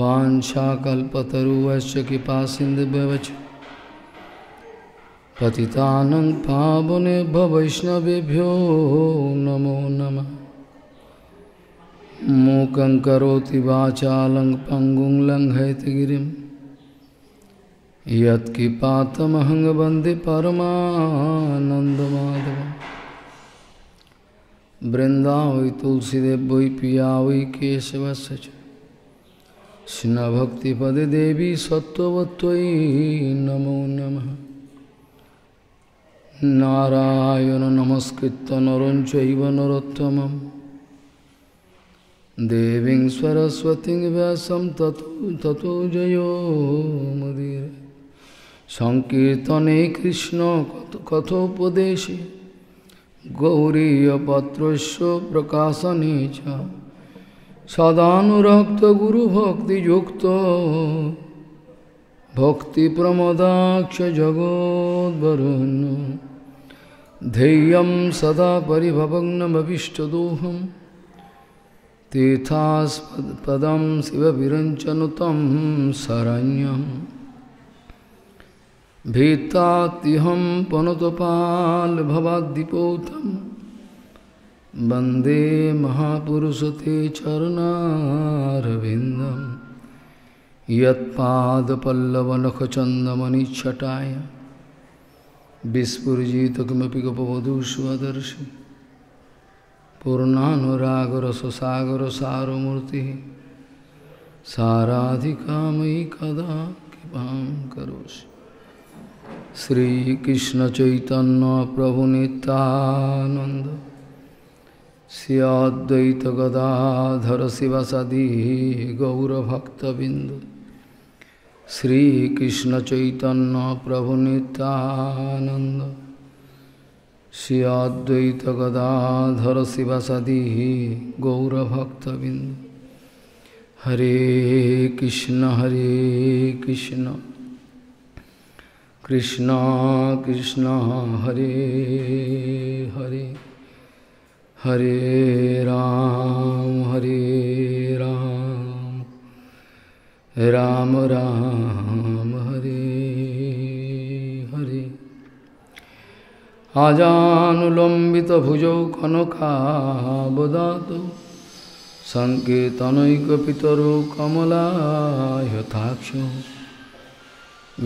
वाञ्छाकल्पतरुवश्च कृपासिन्धुभ्यवच पति पावने वैष्णवभ्यो नमो नम मूक करोति वाचालं पङ्गुं लङ्घयतगिरिं यत्किपातमहं वन्दे परमानन्दमाधवम् वृन्दावै तुलसीदेव वै पिया वै केशवश कृष्णभक्तिपदे देवी सत्ववत्वयि नमो नम नारायण नमस्कृत नर चैव देवी सरस्वती व्यास तथो ततो ततो जयो मुदीर सङ्कीर्तने कृष्णकथोपदेशे गौरीयपत्रस्य प्रकाशने सदानुरक्त गुरु भक्ति भक्ति युक्त सदानुरक्तगुरुभक्तियुक्तो भक्तिप्रमदाक्षजगोद्वरन् ध्येयं सदा तीर्थास्पद शिव तम शरण्यम भीतातिहम पनुतपाल भवादिपोतम पनुतपाल्भवाद्दिपोतम् वंदे ते वन्दे महापुरुषते चरणारविन्दं यत्पादपल्लवनखचन्दमनिच्छटाय विस्फुर्जितकमपि गपवधू स्वदर्शि पूर्णानुरागरससागरसारमूर्तिः साराधिकामयि कदा कृपा करोषि श्रीकृष्णचैतन्यप्रभुनितानन्द श्रीअद्वैत गदाधर शिव सदी गौरभक्तबिंद श्रीकृष्ण चैतन्य प्रभु नितानंद श्रीअद्वैत गदाधर सदी गौरभक्तबिंद हरे कृष्ण हरे कृष्ण कृष्ण कृष्ण हरे हरे हरे राम हरे राम राम राम हरे हरे आजानुलम्बितभुजौ कनकाबदातु सङ्केतनैकपितरो कमलायथाक्ष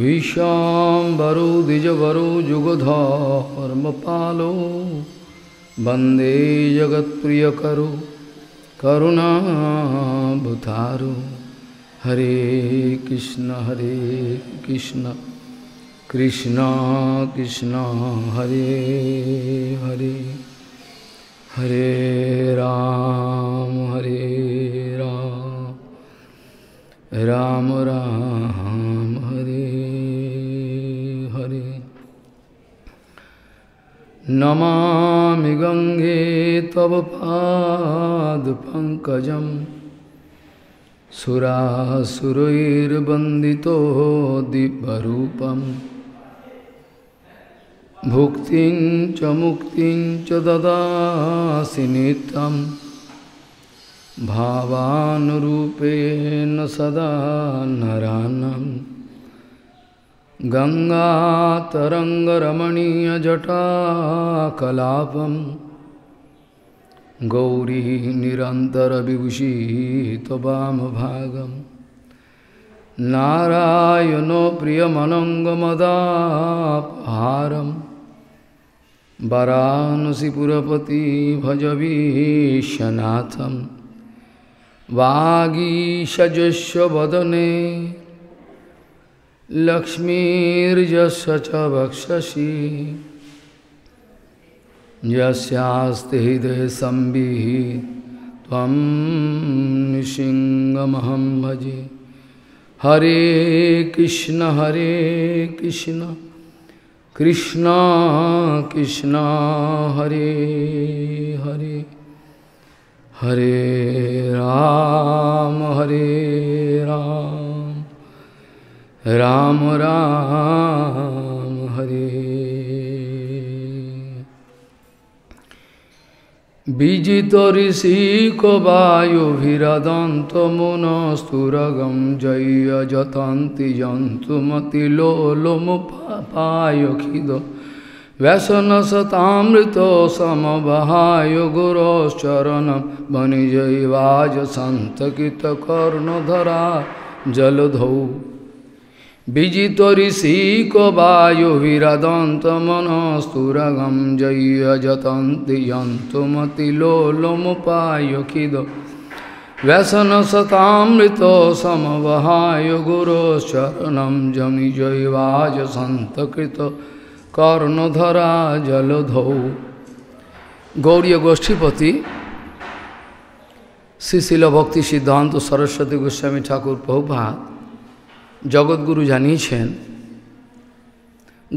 विश्वाम्बरो द्विजवरो युगधर्मपालो वंदे जगत प्रिय करु करुणा भुतारु हरे कृष्ण हरे कृष्ण कृष्ण कृष्ण हरे हरे हरे राम हरे राम राम राम हरे नमा गंगे तव पाद सुरासुरैर्वन्दितो दिव्यरूपं भुक्तिं च च ददासि नित्यं भावानुरूपेण सदा नरानम् गङ्गातरङ्गरमणीयजटाकलापं गौरी निरन्तरविभूषितवामभागं नारायणो प्रियमनङ्गमदापहारं वरानसिपुरपति भजवीशनाथं वागीषजस्व वदने लक्ष्मीर्जस्य च भक्षसि हृदय संबी त्वं भजे हरे कृष्ण हरे कृष्ण कृष्ण कृष्ण हरे हरे हरे राम हरे राम राम राम हरे विजित ऋषि को मुन मुनस्तुरगम जय जतंति जंतुमति लोलोम खिद वैसन सतामृत समय गुरोचरण बनिजय वाज संतकित कर्णधरा जलधौ विजितऋषिकवायुभिरदन्तमनस्तुरगं जय्यजतन्ति यन्तुमतिलोलोमुपायुखिद व्यसनसतामृतसमवहाय गुरोशरणं जमि जैवाज सन्तकृत कर्णधरा जलधौ गौर्यगोष्ठीपति শ্রী শিল ভক্তি সিদ্ধান্ত সরস্বতী গোস্বামী ঠাকুর প্রভুপাত জগৎগুরু জানিয়েছেন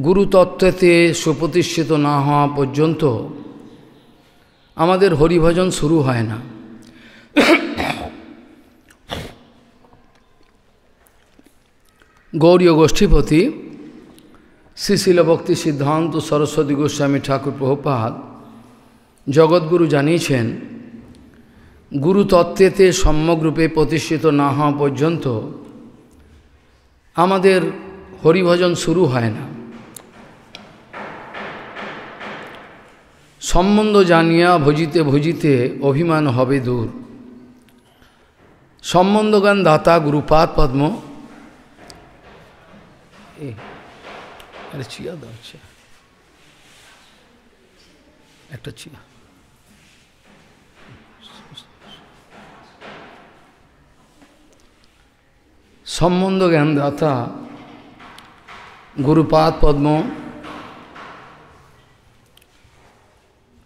গুরুতত্ত্বতে সুপ্রতিষ্ঠিত না হওয়া পর্যন্ত আমাদের হরিভজন শুরু হয় না গৌরীয় গোষ্ঠীপতি শ্রীশিলভক্তি সিদ্ধান্ত সরস্বতী গোস্বামী ঠাকুর প্রহপাত জগৎগুরু জানিয়েছেন গুরুতত্ত্বেতে সম্যকরূপে প্রতিষ্ঠিত না হওয়া পর্যন্ত আমাদের হরিভজন শুরু হয় না সম্বন্ধ জানিয়া ভজিতে ভজিতে অভিমান হবে দূর সম্বন্ধগান দাতা গুরুপাদ পদ্ম একটা চিয়া সম্বন্ধ জ্ঞানদাতা গুরুপাদ পদ্ম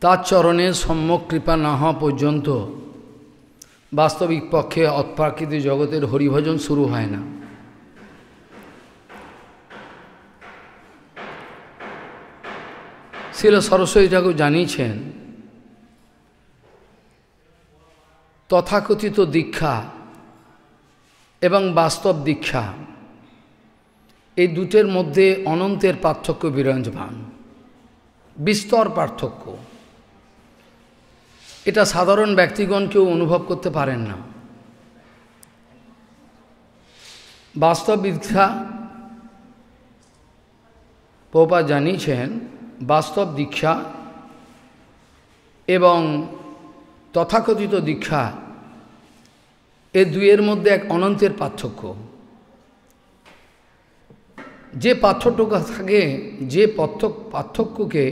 তার চরণে সম্যক কৃপা না হওয়া পর্যন্ত বাস্তবিক পক্ষে অপ্রাকৃত জগতের হরিভজন শুরু হয় না শিল সরস্বতী ঠাকুর জানিয়েছেন তথাকথিত দীক্ষা এবং বাস্তব দীক্ষা এই দুটের মধ্যে অনন্তের পার্থক্য বিরঞ্জমান বিস্তর পার্থক্য এটা সাধারণ ব্যক্তিগণ কেউ অনুভব করতে পারেন না বাস্তব দীক্ষা পোপা জানিয়েছেন বাস্তব দীক্ষা এবং তথাকথিত দীক্ষা এ দুইয়ের মধ্যে এক অনন্তের পার্থক্য যে পার্থক্য থাকে যে পার্থক্যকে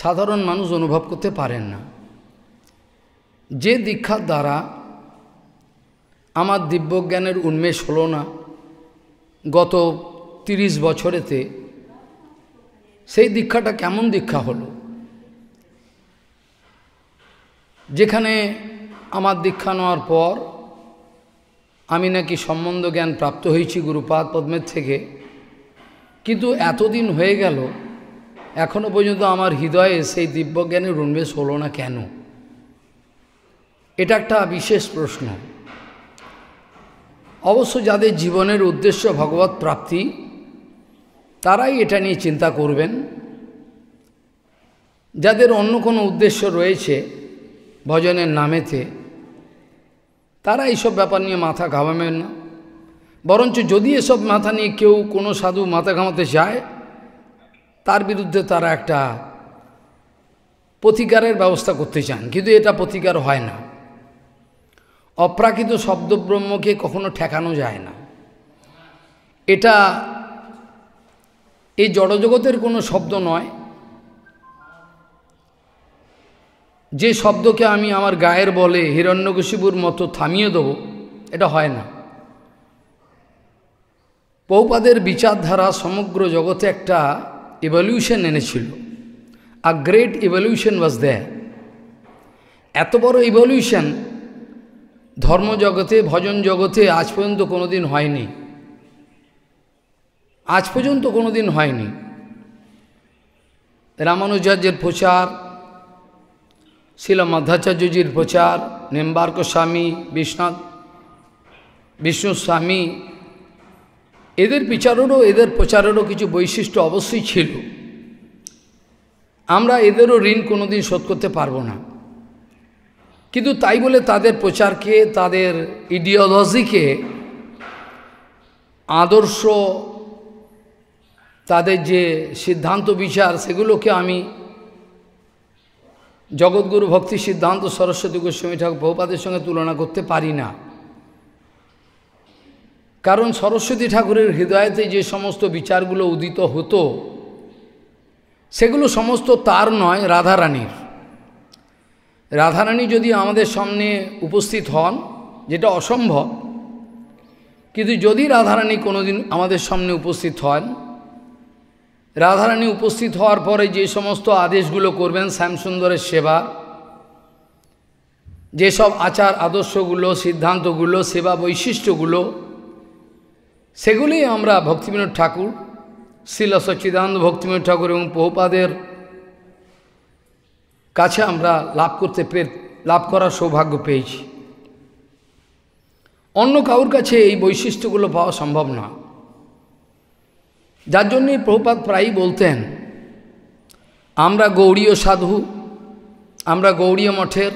সাধারণ মানুষ অনুভব করতে পারেন না যে দীক্ষার দ্বারা আমার দিব্যজ্ঞানের উন্মেষ হলো না গত ৩০ বছরেতে সেই দীক্ষাটা কেমন দীক্ষা হলো যেখানে আমার দীক্ষা নেওয়ার পর আমি নাকি সম্বন্ধ জ্ঞান প্রাপ্ত হয়েছি গুরুপাদ পদ্মের থেকে কিন্তু এতদিন হয়ে গেল এখনও পর্যন্ত আমার হৃদয়ে সেই দিব্যজ্ঞানের উন্মেষ হলো না কেন এটা একটা বিশেষ প্রশ্ন অবশ্য যাদের জীবনের উদ্দেশ্য ভগবত প্রাপ্তি তারাই এটা নিয়ে চিন্তা করবেন যাদের অন্য কোনো উদ্দেশ্য রয়েছে ভজনের নামেতে তারা এইসব ব্যাপার নিয়ে মাথা ঘামাবেন না বরঞ্চ যদি এসব মাথা নিয়ে কেউ কোনো সাধু মাথা ঘামাতে চায় তার বিরুদ্ধে তারা একটা প্রতিকারের ব্যবস্থা করতে চান কিন্তু এটা প্রতিকার হয় না অপ্রাকৃত শব্দব্রহ্মকে কখনো ঠেকানো যায় না এটা এই জড়জগতের কোনো শব্দ নয় যে শব্দকে আমি আমার গায়ের বলে হিরণ্যকশিবুর মতো থামিয়ে দেব এটা হয় না পৌপাদের বিচারধারা সমগ্র জগতে একটা ইভলিউশন এনেছিল আ গ্রেট ইভলিউশন ওয়াজ দেয় এত বড় ইভলিউশন ধর্মজগতে ভজন জগতে আজ পর্যন্ত কোনো দিন হয়নি আজ পর্যন্ত কোনো দিন হয়নি রামানুজাজ্যের প্রচার শিল মধ্বাচার্যজির প্রচার নিম্বার্ক স্বামী বিশ্বনাথ বিষ্ণু স্বামী এদের বিচারেরও এদের প্রচারেরও কিছু বৈশিষ্ট্য অবশ্যই ছিল আমরা এদেরও ঋণ কোনোদিন শোধ করতে পারবো না কিন্তু তাই বলে তাদের প্রচারকে তাদের ইডিওলজিকে আদর্শ তাদের যে সিদ্ধান্ত বিচার সেগুলোকে আমি জগৎগুরু ভক্তি সিদ্ধান্ত সরস্বতী গোস্বামী ঠাকুর বহুপাদের সঙ্গে তুলনা করতে পারি না কারণ সরস্বতী ঠাকুরের হৃদয়তে যে সমস্ত বিচারগুলো উদিত হতো সেগুলো সমস্ত তার নয় রাধারানীর রাধারানী যদি আমাদের সামনে উপস্থিত হন যেটা অসম্ভব কিন্তু যদি রাধারানী কোনোদিন আমাদের সামনে উপস্থিত হন রাধারানী উপস্থিত হওয়ার পরে যে সমস্ত আদেশগুলো করবেন শ্যামসুন্দরের সেবা যেসব আচার আদর্শগুলো সিদ্ধান্তগুলো সেবা বৈশিষ্ট্যগুলো সেগুলি আমরা ভক্তিবিনোদ ঠাকুর শিল সচিদানন্দ ভক্তিবিনোদ ঠাকুর এবং পহুপাদের কাছে আমরা লাভ করতে পে লাভ করার সৌভাগ্য পেয়েছি অন্য কাউর কাছে এই বৈশিষ্ট্যগুলো পাওয়া সম্ভব না যার জন্যই প্রভুপাত প্রায়ই বলতেন আমরা গৌড়ীয় সাধু আমরা গৌড়ীয় মঠের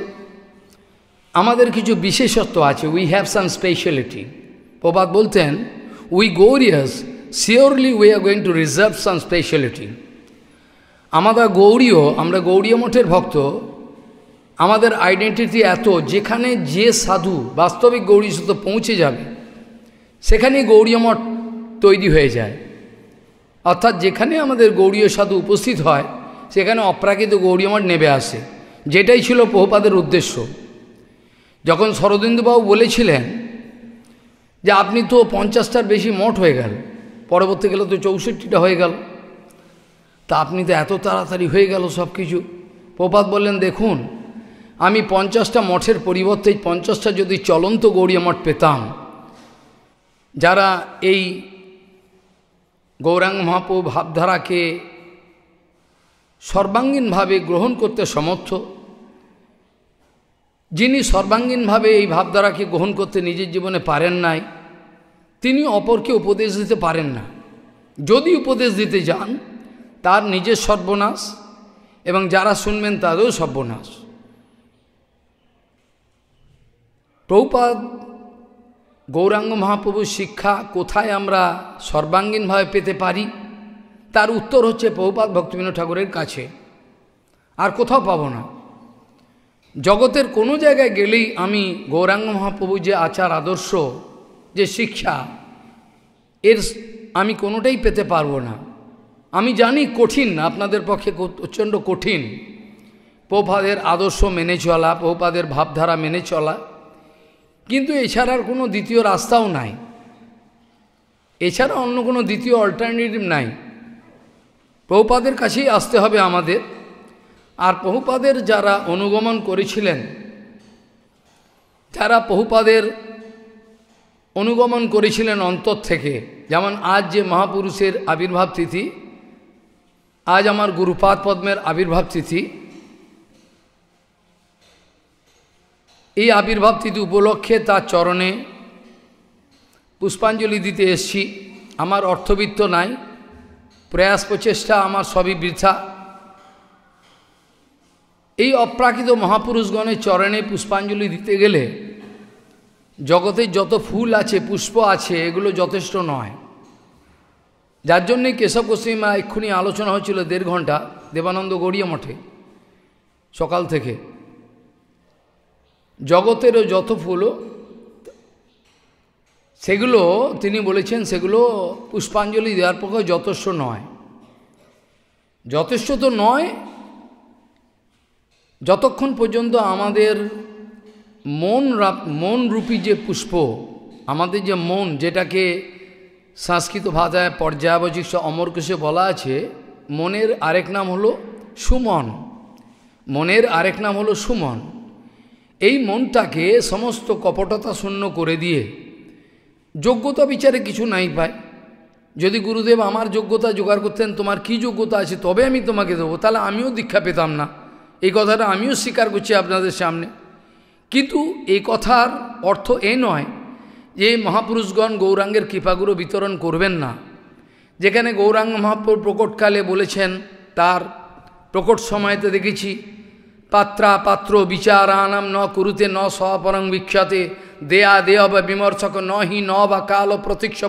আমাদের কিছু বিশেষত্ব আছে we have some speciality Prabhat বলতেন we Gaudiyas surely we are going to reserve some speciality আমাদের গৌরীয় আমরা গৌরীয় মঠের ভক্ত আমাদের আইডেন্টিটি এত যেখানে যে সাধু বাস্তবিক গৌরী সুতো পৌঁছে যাবে সেখানেই গৌরীয় মঠ তৈরি হয়ে যায় অর্থাৎ যেখানে আমাদের গৌরীয় সাধু উপস্থিত হয় সেখানে অপ্রাকৃত গৌরী গৌরীয়মঠ নেবে আসে যেটাই ছিল প্রহপাদের উদ্দেশ্য যখন শরদিন্দুবাবু বলেছিলেন যে আপনি তো পঞ্চাশটার বেশি মঠ হয়ে গেল পরবর্তীকালে তো চৌষট্টিটা হয়ে গেল তা আপনি তো এত তাড়াতাড়ি হয়ে গেল সব কিছু প্রপাত বললেন দেখুন আমি পঞ্চাশটা মঠের পরিবর্তে পঞ্চাশটা যদি চলন্ত গৌরীয় মঠ পেতাম যারা এই গৌরাঙ্গ মহাপ্রভু ভাবধারাকে সর্বাঙ্গীনভাবে গ্রহণ করতে সমর্থ যিনি সর্বাঙ্গীনভাবে এই ভাবধারাকে গ্রহণ করতে নিজের জীবনে পারেন নাই তিনি অপরকে উপদেশ দিতে পারেন না যদি উপদেশ দিতে যান তার নিজের সর্বনাশ এবং যারা শুনবেন তাদেরও সর্বনাশ প্রৌপাদ গৌরাঙ্গ মহাপ্রভুর শিক্ষা কোথায় আমরা সর্বাঙ্গীনভাবে পেতে পারি তার উত্তর হচ্ছে প্রভুপাত ভক্তিবিনোদ ঠাকুরের কাছে আর কোথাও পাব না জগতের কোনো জায়গায় গেলেই আমি গৌরাঙ্গ মহাপ্রভুর যে আচার আদর্শ যে শিক্ষা এর আমি কোনোটাই পেতে পারবো না আমি জানি কঠিন আপনাদের পক্ষে প্রচণ্ড কঠিন পৌপাদের আদর্শ মেনে চলা পৌপাদের ভাবধারা মেনে চলা কিন্তু এছাড়ার কোনো দ্বিতীয় রাস্তাও নাই এছাড়া অন্য কোনো দ্বিতীয় অল্টারনেটিভ নাই প্রহুপাদের কাছেই আসতে হবে আমাদের আর প্রহুপাদের যারা অনুগমন করেছিলেন যারা প্রহুপাদের অনুগমন করেছিলেন অন্তর থেকে যেমন আজ যে মহাপুরুষের আবির্ভাব তিথি আজ আমার গুরুপাদ পদ্মের আবির্ভাব তিথি এই আবির্ভাব তিথি উপলক্ষে তার চরণে পুষ্পাঞ্জলি দিতে এসছি আমার অর্থবিত্ত নাই প্রয়াস প্রচেষ্টা আমার সবই বৃথা এই অপ্রাকৃত মহাপুরুষগণের চরণে পুষ্পাঞ্জলি দিতে গেলে জগতের যত ফুল আছে পুষ্প আছে এগুলো যথেষ্ট নয় যার জন্যে কেশব গোস্বীমা এক্ষুনি আলোচনা হয়েছিল দেড় ঘন্টা দেবানন্দ গড়িয়া মঠে সকাল থেকে জগতেরও যত ফুল সেগুলো তিনি বলেছেন সেগুলো পুষ্পাঞ্জলি দেওয়ার পক্ষে যথেষ্ট নয় যথেষ্ট তো নয় যতক্ষণ পর্যন্ত আমাদের মন মন রূপী যে পুষ্প আমাদের যে মন যেটাকে সংস্কৃত ভাষায় পর্যায়বচিক অমরকোষে বলা আছে মনের আরেক নাম হলো সুমন মনের আরেক নাম হলো সুমন এই মনটাকে সমস্ত কপটতা শূন্য করে দিয়ে যোগ্যতা বিচারে কিছু নাই পায় যদি গুরুদেব আমার যোগ্যতা জোগাড় করতেন তোমার কি যোগ্যতা আছে তবে আমি তোমাকে দেবো তাহলে আমিও দীক্ষা পেতাম না এই কথাটা আমিও স্বীকার করছি আপনাদের সামনে কিন্তু এই কথার অর্থ এ নয় যে মহাপুরুষগণ গৌরাঙ্গের কৃপাগুরু বিতরণ করবেন না যেখানে গৌরাঙ্গ মহাপুর প্রকটকালে বলেছেন তার প্রকট সময়তে দেখেছি পাত্রা পাত্র আনাম ন কুরুতে ন সপরং বিক্ষতে দেয়া দেয় বা বিমর্শক নহি ন বা কাল প্রতীক্ষ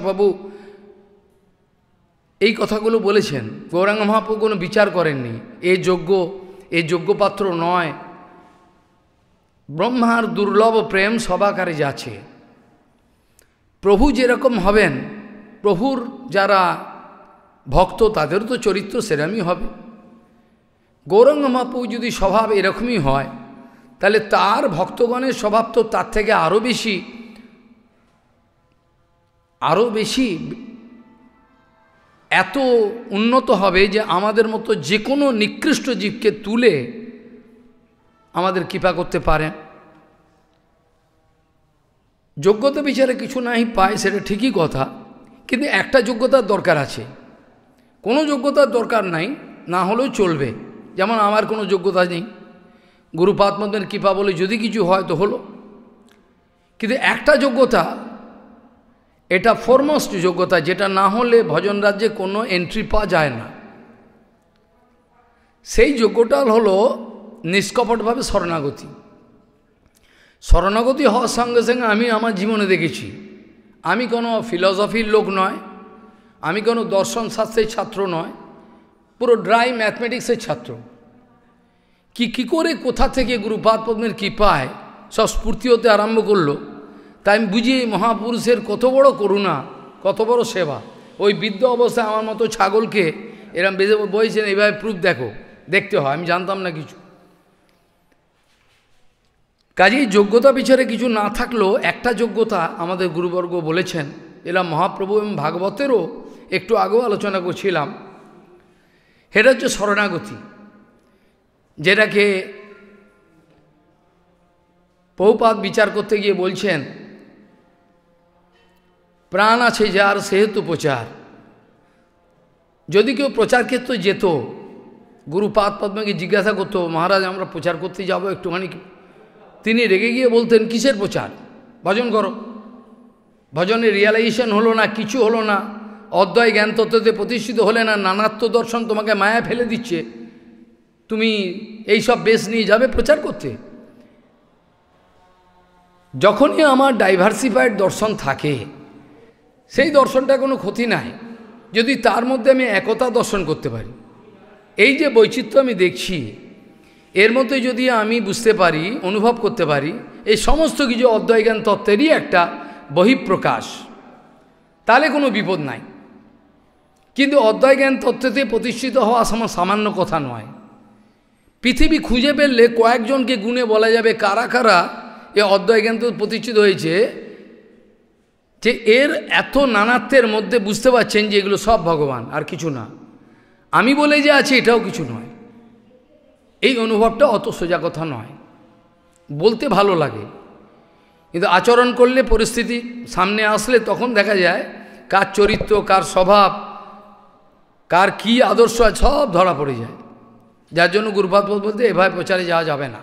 এই কথাগুলো বলেছেন গৌরাঙ্গ মহাপু কোনো বিচার করেননি এ যোগ্য এ যোগ্যপাত্র নয় ব্রহ্মার দুর্লভ প্রেম সবাকারে যাচ্ছে প্রভু যেরকম হবেন প্রভুর যারা ভক্ত তাদের তো চরিত্র সেরমই হবে গৌরঙ্গ মাপু যদি স্বভাব এরকমই হয় তাহলে তার ভক্তগণের স্বভাব তো তার থেকে আরও বেশি আরও বেশি এত উন্নত হবে যে আমাদের মতো যে কোনো নিকৃষ্ট জীবকে তুলে আমাদের কৃপা করতে পারে যোগ্যতা বিচারে কিছু নাই পায় সেটা ঠিকই কথা কিন্তু একটা যোগ্যতার দরকার আছে কোনো যোগ্যতার দরকার নাই না হলেও চলবে যেমন আমার কোনো যোগ্যতা নেই গুরু পাত্মদের কৃপা বলে যদি কিছু হয় তো হলো কিন্তু একটা যোগ্যতা এটা ফরমোস্ট যোগ্যতা যেটা না হলে ভজন রাজ্যে কোনো এন্ট্রি পাওয়া যায় না সেই যোগ্যটা হলো নিষ্কপটভাবে শরণাগতি শরণাগতি হওয়ার সঙ্গে সঙ্গে আমি আমার জীবনে দেখেছি আমি কোনো ফিলসফির লোক নয় আমি কোনো দর্শন শাস্ত্রের ছাত্র নয় পুরো ড্রাই ম্যাথমেটিক্সের ছাত্র কি কি করে কোথা থেকে গুরুপাদ পদ্মের কৃপায় সব স্ফূর্তি হতে আরম্ভ করলো তাই আমি বুঝি এই মহাপুরুষের কত বড় করুণা কত বড় সেবা ওই বৃদ্ধ অবস্থায় আমার মতো ছাগলকে এরম বেজে বইছেন এইভাবে প্রুফ দেখো দেখতে হয় আমি জানতাম না কিছু কাজে যোগ্যতা বিচারে কিছু না থাকলেও একটা যোগ্যতা আমাদের গুরুবর্গ বলেছেন এরা মহাপ্রভু এবং ভাগবতেরও একটু আগেও আলোচনা করছিলাম সেটা হচ্ছে শরণাগতি যেটাকে পৌপাত বিচার করতে গিয়ে বলছেন প্রাণ আছে যার সেহেতু প্রচার যদি কেউ প্রচার ক্ষেত্র যেত গুরুপাদ পদ্মাকে জিজ্ঞাসা করতো মহারাজ আমরা প্রচার করতে যাব একটুখানি তিনি রেগে গিয়ে বলতেন কিসের প্রচার ভজন করো ভজনে রিয়ালাইজেশন হলো না কিছু হলো না অদ্বয় জ্ঞান তত্ত্বতে প্রতিষ্ঠিত হলে না নানাত্ম দর্শন তোমাকে মায়া ফেলে দিচ্ছে তুমি এই সব বেশ নিয়ে যাবে প্রচার করতে যখনই আমার ডাইভার্সিফাইড দর্শন থাকে সেই দর্শনটা কোনো ক্ষতি নাই যদি তার মধ্যে আমি একতা দর্শন করতে পারি এই যে বৈচিত্র্য আমি দেখছি এর মধ্যে যদি আমি বুঝতে পারি অনুভব করতে পারি এই সমস্ত কিছু জ্ঞান তত্ত্বেরই একটা বহিঃপ্রকাশ তাহলে কোনো বিপদ নাই কিন্তু অধ্যায় জ্ঞান তত্ত্বতে প্রতিষ্ঠিত হওয়া সময় সামান্য কথা নয় পৃথিবী খুঁজে পেলে কয়েকজনকে গুণে বলা যাবে কারা কারা এ অধ্যায় জ্ঞান তো প্রতিষ্ঠিত হয়েছে যে এর এত নানাত্বের মধ্যে বুঝতে পারছেন যে এগুলো সব ভগবান আর কিছু না আমি বলে যে আছে এটাও কিছু নয় এই অনুভবটা অত সোজা কথা নয় বলতে ভালো লাগে কিন্তু আচরণ করলে পরিস্থিতি সামনে আসলে তখন দেখা যায় কার চরিত্র কার স্বভাব কার কি আদর্শ আছে সব ধরা পড়ে যায় যার জন্য গুরুপাদ বলতে এভাবে প্রচারে যাওয়া যাবে না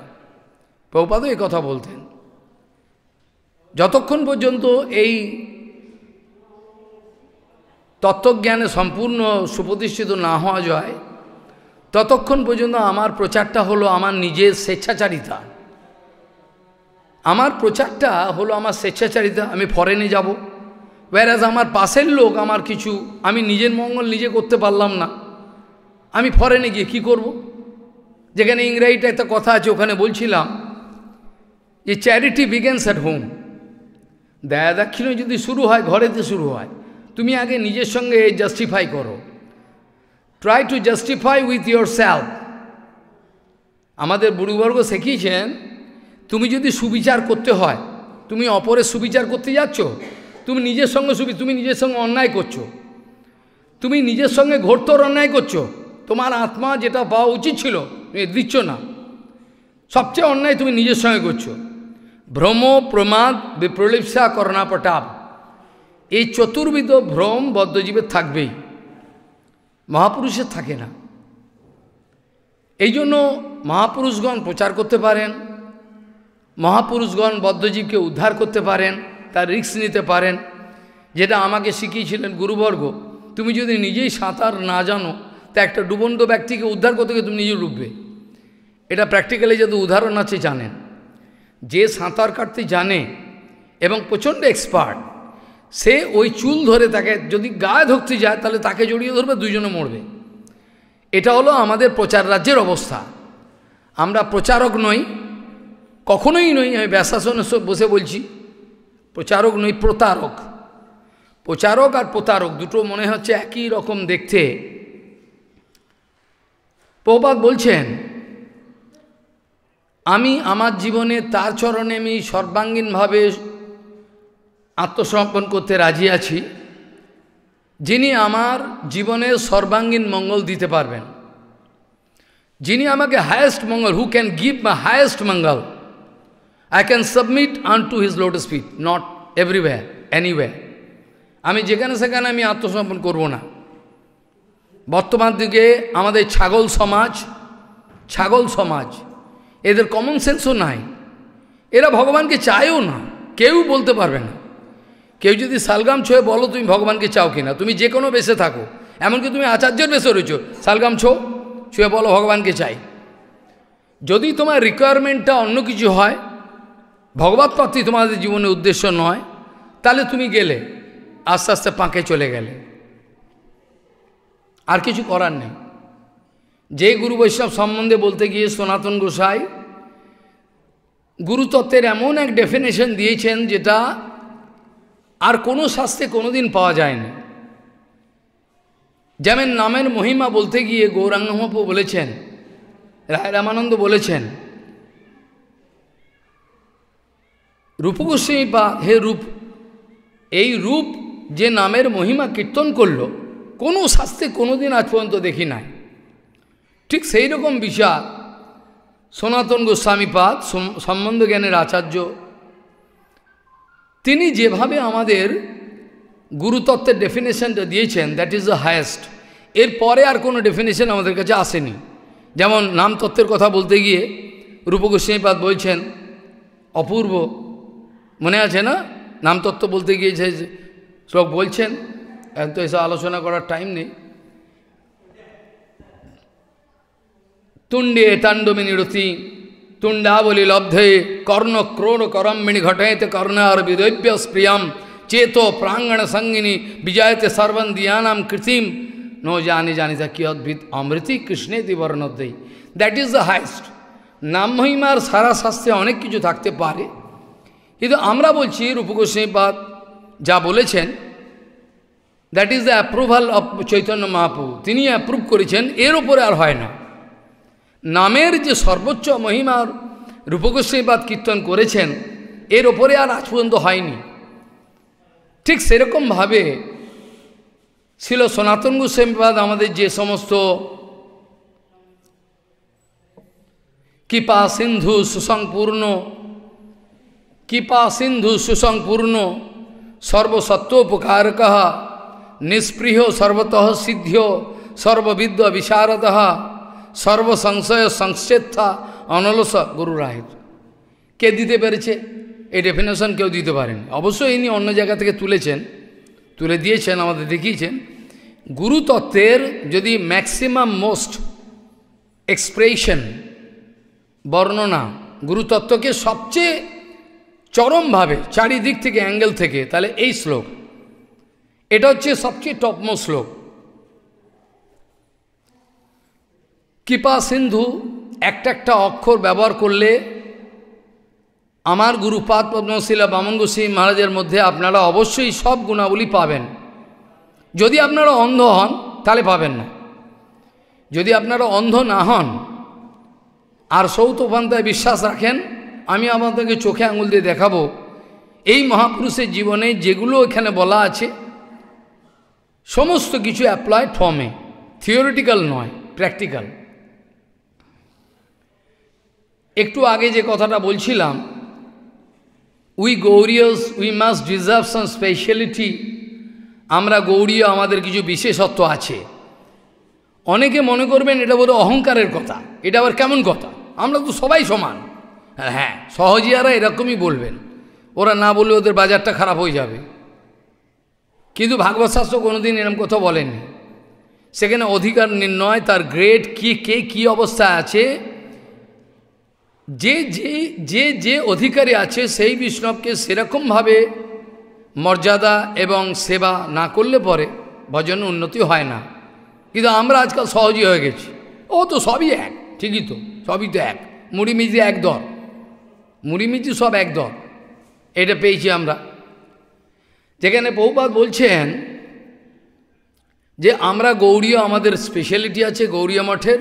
প্রভুপাদও এই কথা বলতেন যতক্ষণ পর্যন্ত এই তত্ত্বজ্ঞানে সম্পূর্ণ সুপ্রতিষ্ঠিত না হওয়া যায় ততক্ষণ পর্যন্ত আমার প্রচারটা হলো আমার নিজের স্বেচ্ছাচারিতা আমার প্রচারটা হলো আমার স্বেচ্ছাচারিতা আমি ফরেনে যাব ওয়ারাজ আমার পাশের লোক আমার কিছু আমি নিজের মঙ্গল নিজে করতে পারলাম না আমি ফরেনে গিয়ে কি করব। যেখানে ইংরাজিটা একটা কথা আছে ওখানে বলছিলাম যে চ্যারিটি বিগেন্স অ্যাট হোম দয়া দাক্ষিণ্য যদি শুরু হয় ঘরেতে শুরু হয় তুমি আগে নিজের সঙ্গে জাস্টিফাই করো try to justify with yourself আমাদের বুড়িবর্গ শিখিয়েছেন তুমি যদি সুবিচার করতে হয় তুমি অপরের সুবিচার করতে যাচ্ছ তুমি নিজের সঙ্গে সুবি তুমি নিজের সঙ্গে অন্যায় করছো তুমি নিজের সঙ্গে ঘোরতর অন্যায় করছো তোমার আত্মা যেটা পাওয়া উচিত ছিল তুমি দিচ্ছ না সবচেয়ে অন্যায় তুমি নিজের সঙ্গে করছো ভ্রম প্রমাদ বিপ্রলিপসা করণাপটাপ এই চতুর্বিধ ভ্রম বদ্ধজীবের থাকবেই মহাপুরুষের থাকে না এই জন্য মহাপুরুষগণ প্রচার করতে পারেন মহাপুরুষগণ বদ্ধজীবকে উদ্ধার করতে পারেন তার রিক্স নিতে পারেন যেটা আমাকে শিখিয়েছিলেন গুরুবর্গ তুমি যদি নিজেই সাঁতার না জানো তা একটা ডুবন্ত ব্যক্তিকে উদ্ধার করতে গিয়ে তুমি নিজে ডুববে এটা প্র্যাকটিক্যালি যদি উদাহরণ আছে জানেন যে সাঁতার কাটতে জানে এবং প্রচণ্ড এক্সপার্ট সে ওই চুল ধরে তাকে যদি গায়ে ধরতে যায় তাহলে তাকে জড়িয়ে ধরবে দুজনে মরবে এটা হলো আমাদের প্রচার রাজ্যের অবস্থা আমরা প্রচারক নই কখনোই নই আমি ব্যাসাসনে বসে বলছি প্রচারক নই প্রতারক প্রচারক আর প্রতারক দুটো মনে হচ্ছে একই রকম দেখতে প্রপাত বলছেন আমি আমার জীবনে তার চরণে আমি সর্বাঙ্গীনভাবে আত্মসমর্পণ করতে রাজি আছি যিনি আমার জীবনে সর্বাঙ্গীন মঙ্গল দিতে পারবেন যিনি আমাকে হায়েস্ট মঙ্গল who can give my highest mangal I can submit unto his lotus feet, not everywhere, anywhere. আমি যেখানে সেখানে আমি আত্মসমর্পণ করব না বর্তমান দিকে আমাদের ছাগল সমাজ ছাগল সমাজ এদের কমন সেন্সও নাই এরা ভগবানকে চায়ও না কেউ বলতে পারবে না কেউ যদি শালগাম ছোয়ে বলো তুমি ভগবানকে চাও কিনা তুমি যে কোনো বেশে থাকো এমনকি তুমি আচার্যের বেশে রয়েছো শালগাম ছো ছুঁয়ে বলো ভগবানকে চাই যদি তোমার রিকোয়ারমেন্টটা অন্য কিছু হয় ভগবত প্রাপ্তি তোমাদের জীবনের উদ্দেশ্য নয় তাহলে তুমি গেলে আস্তে আস্তে পাঁকে চলে গেলে আর কিছু করার নেই যে গুরু বৈষ্ণব সম্বন্ধে বলতে গিয়ে সনাতন গোসাই গুরুতত্ত্বের এমন এক ডেফিনেশন দিয়েছেন যেটা আর কোনো শাস্তে কোনোদিন পাওয়া যায় না যেমন নামের মহিমা বলতে গিয়ে গৌরাঙ্গমপু বলেছেন রায় রামানন্দ বলেছেন রূপগোস্বামী বা হে রূপ এই রূপ যে নামের মহিমা কীর্তন করল কোনো শাস্তে কোনোদিন আজ পর্যন্ত দেখি নাই ঠিক সেই রকম বিচার সনাতন গোস্বামীপাদ সম্বন্ধ জ্ঞানের আচার্য তিনি যেভাবে আমাদের গুরুতত্ত্বের ডেফিনেশনটা দিয়েছেন দ্যাট ইজ দ্য হায়েস্ট এর পরে আর কোনো ডেফিনেশন আমাদের কাছে আসেনি যেমন নামতত্ত্বের কথা বলতে গিয়ে রূপগোস্বামীপাদ বলছেন অপূর্ব মনে আছে না নামতত্ত্ব বলতে গিয়েছে শ্লোক বলছেন এখন তো এসব আলোচনা করার টাইম নেই তুণ্ডে তাণ্ডবিনী রতি তুণ্ডাবলী লব্ধে কর্ণ ক্রোড় করম্বিণী ঘটাইতে কর্ণার বিদৈব্য স্প্রিয়াম চেত প্রাঙ্গণ সঙ্গিনী বিজয়তে দিয়ানাম কৃত্রিম নো জানি জানি তা কি অদ্ভুত অমৃতি কৃষ্ণে দেই দ্যাট ইজ দ্য হাইস্ট নাম মহিমার সারা শাস্ত্রে অনেক কিছু থাকতে পারে কিন্তু আমরা বলছি রূপগোস্বাইপাদ যা বলেছেন that is the approval of Chaitanya মহাপু তিনি অ্যাপ্রুভ করেছেন এর ওপরে আর হয় না নামের যে সর্বোচ্চ মহিমার রূপগোস্বাইপাদ কীর্তন করেছেন এর ওপরে আর আজ পর্যন্ত হয়নি ঠিক সেরকমভাবে ছিল সনাতন গোস্বামীপাদ আমাদের যে সমস্ত কৃপা সিন্ধু সুসংপূর্ণ কৃপা সিন্ধু সুসংপূর্ণ সর্বসত্ত্বোপকারক নিঃস্পৃহ সর্বত সিদ্ধ সর্ববিদ বিশারদ সর্বসংশয় সংশ্চেথা অনলস গুরুরাহিত কে দিতে পেরেছে এই ডেফিনেশন কেউ দিতে পারেন অবশ্যই ইনি অন্য জায়গা থেকে তুলেছেন তুলে দিয়েছেন আমাদের দেখিয়েছেন গুরুতত্ত্বের যদি ম্যাক্সিমাম মোস্ট এক্সপ্রেশন বর্ণনা গুরুতত্ত্বকে সবচেয়ে চরমভাবে চারিদিক থেকে অ্যাঙ্গেল থেকে তাহলে এই শ্লোক এটা হচ্ছে সবচেয়ে টপমো শ্লোক কৃপা সিন্ধু একটা একটা অক্ষর ব্যবহার করলে আমার গুরুপাদ পদ্মশিলা বামন গোসী মহারাজের মধ্যে আপনারা অবশ্যই সব গুণাবলী পাবেন যদি আপনারা অন্ধ হন তাহলে পাবেন না যদি আপনারা অন্ধ না হন আর সৌতোপান্তায় বিশ্বাস রাখেন আমি আমাদেরকে চোখে আঙুল দিয়ে দেখাবো এই মহাপুরুষের জীবনে যেগুলো এখানে বলা আছে সমস্ত কিছু অ্যাপ্লাই ফর্মে থিওরিটিক্যাল নয় প্র্যাকটিক্যাল একটু আগে যে কথাটা বলছিলাম we Gaudiyas we must deserve some speciality আমরা গৌরীয় আমাদের কিছু বিশেষত্ব আছে অনেকে মনে করবেন এটা বোধ অহংকারের কথা এটা আবার কেমন কথা আমরা তো সবাই সমান হ্যাঁ হ্যাঁ সহজিয়ারা এরকমই বলবেন ওরা না বলে ওদের বাজারটা খারাপ হয়ে যাবে কিন্তু ভাগবত শাস্ত্র কোনোদিন এরম কথা বলেনি সেখানে অধিকার নির্ণয় তার গ্রেড কি কে কি অবস্থা আছে যে যে যে যে অধিকারী আছে সেই বিষ্ণবকে সেরকমভাবে মর্যাদা এবং সেবা না করলে পরে ভজন উন্নতি হয় না কিন্তু আমরা আজকাল সহজই হয়ে গেছি ও তো সবই এক ঠিকই তো সবই তো এক মুড়ি মিজি এক দর মুড়িমিচি সব একদল এটা পেয়েছি আমরা যেখানে বহুপাত বলছেন যে আমরা গৌরীয় আমাদের স্পেশালিটি আছে গৌরীয় মঠের